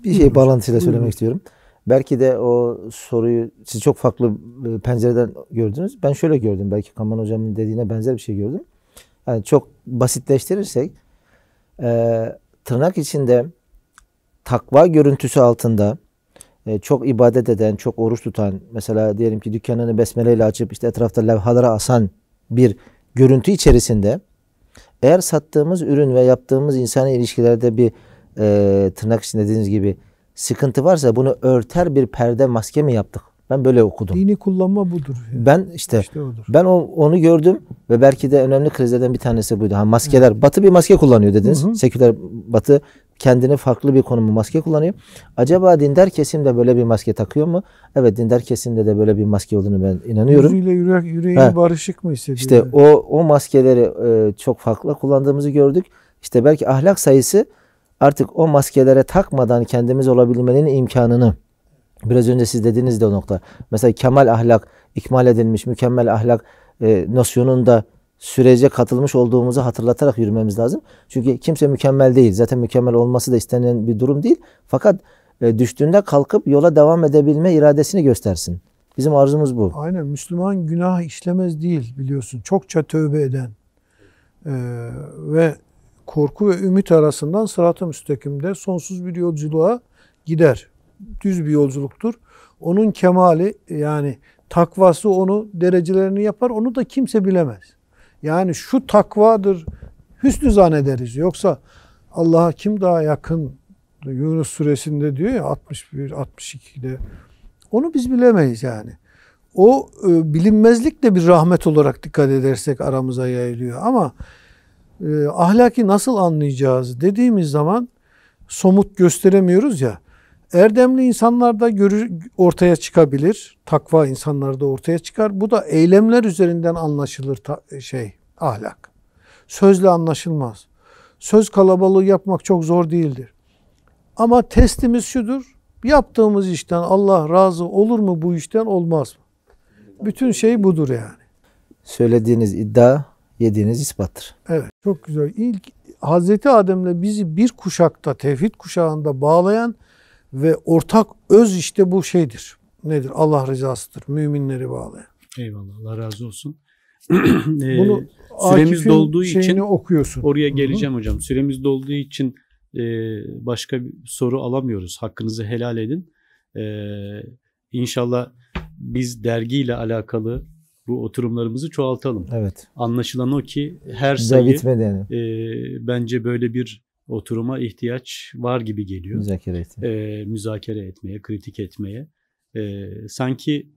bir şey bağlantısıyla söylemek istiyorum. Belki de o soruyu siz çok farklı e, pencereden gördünüz. Ben şöyle gördüm. Belki Kaman hocamın dediğine benzer bir şey gördüm. Yani çok basitleştirirsek e, tırnak içinde takva görüntüsü altında e, çok ibadet eden, çok oruç tutan, mesela diyelim ki dükkanını besmeleyle açıp işte etrafta levhalara asan bir görüntü içerisinde eğer sattığımız ürün ve yaptığımız insani ilişkilerde bir e, tırnak içinde dediğiniz gibi sıkıntı varsa bunu örter bir perde maske mi yaptık? Ben böyle okudum. Dini kullanma budur. Yani. Ben işte, işte odur. ben o, onu gördüm ve belki de önemli krizlerden bir tanesi buydu. Ha maskeler. Hı. Batı bir maske kullanıyor dediniz. Hı hı. Seküler Batı kendini farklı bir konumu maske kullanayım. Acaba dindar kesimde böyle bir maske takıyor mu? Evet dindar kesimde de böyle bir maske olduğunu ben inanıyorum. Yüzüyle yürek, yüreği ha. barışık mı hissediyor? İşte o, o maskeleri e, çok farklı kullandığımızı gördük. İşte belki ahlak sayısı artık o maskelere takmadan kendimiz olabilmenin imkanını biraz önce siz dediniz de o nokta. Mesela kemal ahlak ikmal edilmiş mükemmel ahlak e, nosyonunda sürece katılmış olduğumuzu hatırlatarak yürümemiz lazım. Çünkü kimse mükemmel değil. Zaten mükemmel olması da istenen bir durum değil. Fakat e, düştüğünde kalkıp yola devam edebilme iradesini göstersin. Bizim arzumuz bu. Aynen. Müslüman günah işlemez değil biliyorsun. Çokça tövbe eden e, ve korku ve ümit arasından sırat-ı müstakimde sonsuz bir yolculuğa gider. Düz bir yolculuktur. Onun kemali yani takvası onu derecelerini yapar. Onu da kimse bilemez. Yani şu takvadır hüsnü zannederiz. Yoksa Allah'a kim daha yakın Yunus suresinde diyor ya 61, 62'de onu biz bilemeyiz yani. O e, bilinmezlik de bir rahmet olarak dikkat edersek aramıza yayılıyor. Ama e, ahlaki nasıl anlayacağız dediğimiz zaman somut gösteremiyoruz ya. Erdemli insanlarda görür, ortaya çıkabilir. Takva insanlarda ortaya çıkar. Bu da eylemler üzerinden anlaşılır ta, şey ahlak. Sözle anlaşılmaz. Söz kalabalığı yapmak çok zor değildir. Ama testimiz şudur. Yaptığımız işten Allah razı olur mu bu işten olmaz mı? Bütün şey budur yani. Söylediğiniz iddia, yediğiniz ispattır. Evet çok güzel. İlk Hazreti Adem'le bizi bir kuşakta, tevhid kuşağında bağlayan ve ortak öz işte bu şeydir. Nedir? Allah rızasıdır. Müminleri bağlayan. Eyvallah. Allah razı olsun. Ee, Bunu süremiz Akif'in dolduğu için okuyorsun. oraya geleceğim hocam. Süremiz dolduğu için e, başka bir soru alamıyoruz. Hakkınızı helal edin. E, inşallah biz dergiyle alakalı bu oturumlarımızı çoğaltalım. Evet. Anlaşılan o ki her Bize sayı e, bence böyle bir oturuma ihtiyaç var gibi geliyor. Müzakere etmeye. Ee, e, müzakere etmeye, kritik etmeye. E, sanki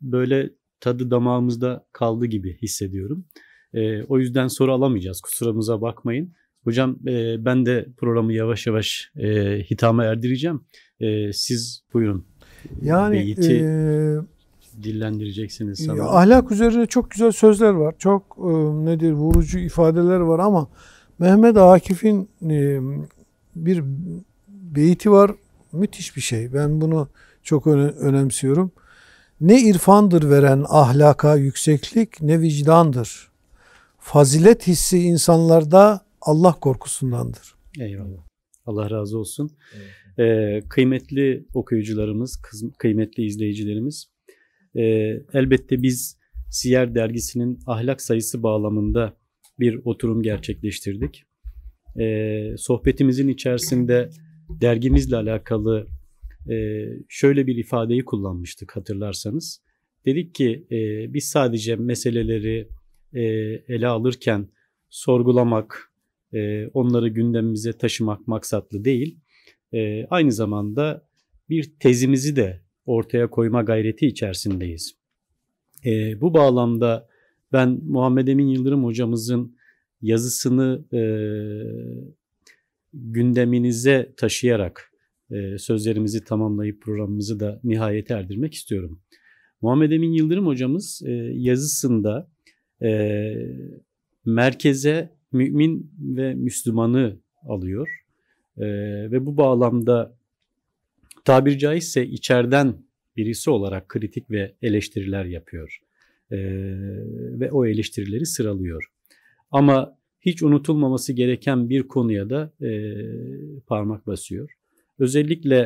böyle tadı damağımızda kaldı gibi hissediyorum. E, o yüzden soru alamayacağız. Kusurumuza bakmayın. Hocam e, ben de programı yavaş yavaş e, hitama erdireceğim. E, siz buyurun. Yani Beyti e, dillendireceksiniz sanırım. Ahlak üzerine çok güzel sözler var. Çok e, nedir vurucu ifadeler var ama Mehmet Akif'in e, bir beyti var. Müthiş bir şey. Ben bunu çok önemsiyorum. Ne irfandır veren ahlaka yükseklik ne vicdandır. Fazilet hissi insanlarda Allah korkusundandır. Eyvallah. Allah razı olsun. Ee, kıymetli okuyucularımız, kıymetli izleyicilerimiz. Ee, elbette biz Siyer dergisinin ahlak sayısı bağlamında bir oturum gerçekleştirdik. Ee, sohbetimizin içerisinde dergimizle alakalı e, şöyle bir ifadeyi kullanmıştık hatırlarsanız. Dedik ki e, biz sadece meseleleri e, ele alırken sorgulamak, e, onları gündemimize taşımak maksatlı değil. E, aynı zamanda bir tezimizi de ortaya koyma gayreti içerisindeyiz. E, bu bağlamda ben Muhammed Emin Yıldırım hocamızın yazısını e, gündeminize taşıyarak e, sözlerimizi tamamlayıp programımızı da nihayete erdirmek istiyorum. Muhammed Emin Yıldırım hocamız e, yazısında e, merkeze mümin ve Müslümanı alıyor e, ve bu bağlamda tabiri caizse içeriden birisi olarak kritik ve eleştiriler yapıyor e, ve o eleştirileri sıralıyor. Ama hiç unutulmaması gereken bir konuya da e, parmak basıyor. Özellikle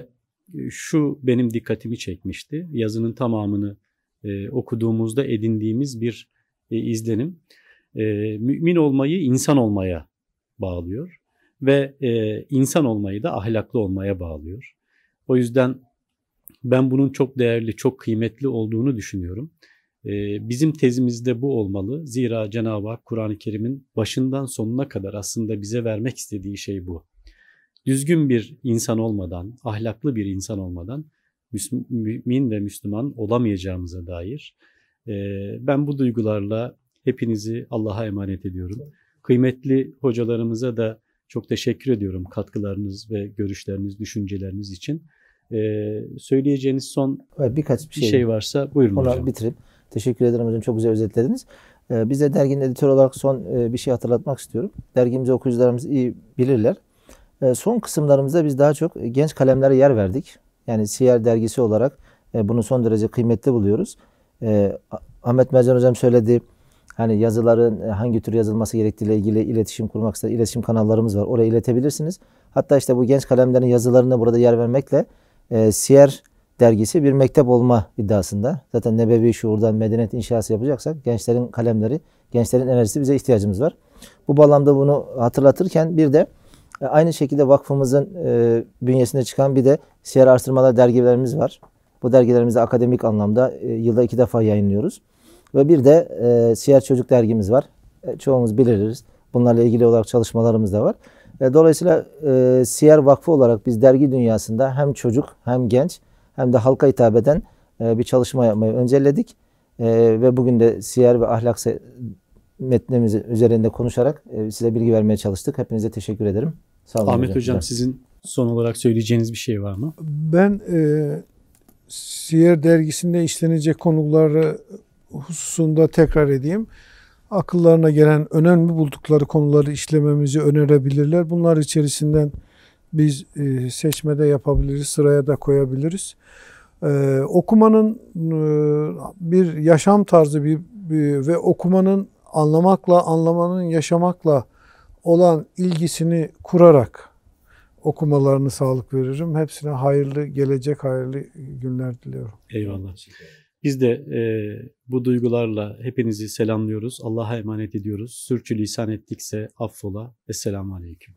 e, şu benim dikkatimi çekmişti. Yazının tamamını e, okuduğumuzda edindiğimiz bir e, izlenim. E, mümin olmayı insan olmaya bağlıyor ve e, insan olmayı da ahlaklı olmaya bağlıyor. O yüzden ben bunun çok değerli, çok kıymetli olduğunu düşünüyorum. Ee, bizim tezimizde bu olmalı. Zira Cenab-ı Hak Kur'an-ı Kerim'in başından sonuna kadar aslında bize vermek istediği şey bu. Düzgün bir insan olmadan, ahlaklı bir insan olmadan mümin ve Müslüman olamayacağımıza dair. E, ben bu duygularla hepinizi Allah'a emanet ediyorum. Kıymetli hocalarımıza da çok teşekkür ediyorum katkılarınız ve görüşleriniz, düşünceleriniz için. Ee, söyleyeceğiniz son birkaç bir şey, şey varsa buyurun hocam. bitirip Teşekkür ederim hocam. Çok güzel özetlediniz. Ee, biz de derginin editör olarak son e, bir şey hatırlatmak istiyorum. Dergimizi okuyucularımız iyi bilirler. Ee, son kısımlarımızda biz daha çok e, genç kalemlere yer verdik. Yani Siyer dergisi olarak e, bunu son derece kıymetli buluyoruz. Ee, Ahmet Mercan hocam söyledi. Hani yazıların hangi tür yazılması gerektiğiyle ilgili iletişim kurmak ister, iletişim kanallarımız var. Oraya iletebilirsiniz. Hatta işte bu genç kalemlerin yazılarına burada yer vermekle e, dergisi bir mektep olma iddiasında. Zaten nebevi şuurdan medeniyet inşası yapacaksak gençlerin kalemleri, gençlerin enerjisi bize ihtiyacımız var. Bu bağlamda bunu hatırlatırken bir de e, aynı şekilde vakfımızın e, bünyesinde çıkan bir de siyer araştırmalar dergilerimiz var. Bu dergilerimizi akademik anlamda e, yılda iki defa yayınlıyoruz. Ve bir de e, siyer çocuk dergimiz var. E, çoğumuz biliriz. Bunlarla ilgili olarak çalışmalarımız da var. E, dolayısıyla e, siyer vakfı olarak biz dergi dünyasında hem çocuk hem genç hem de halka hitap eden e, bir çalışma yapmayı önceledik. E, ve bugün de siyer ve ahlak metnimiz üzerinde konuşarak e, size bilgi vermeye çalıştık. Hepinize teşekkür ederim. Sağ olun Ahmet hocam, sizin son olarak söyleyeceğiniz bir şey var mı? Ben e, Siyer dergisinde işlenecek konuları hususunda tekrar edeyim. Akıllarına gelen önemli buldukları konuları işlememizi önerebilirler. Bunlar içerisinden biz e, seçmede yapabiliriz, sıraya da koyabiliriz. E, okumanın e, bir yaşam tarzı bir, bir ve okumanın anlamakla, anlamanın yaşamakla olan ilgisini kurarak okumalarını sağlık veririm. Hepsine hayırlı gelecek, hayırlı günler diliyorum. Eyvallah. Biz de e, bu duygularla hepinizi selamlıyoruz. Allah'a emanet ediyoruz. Sürçülisan ettikse affola. Esselamu Aleyküm.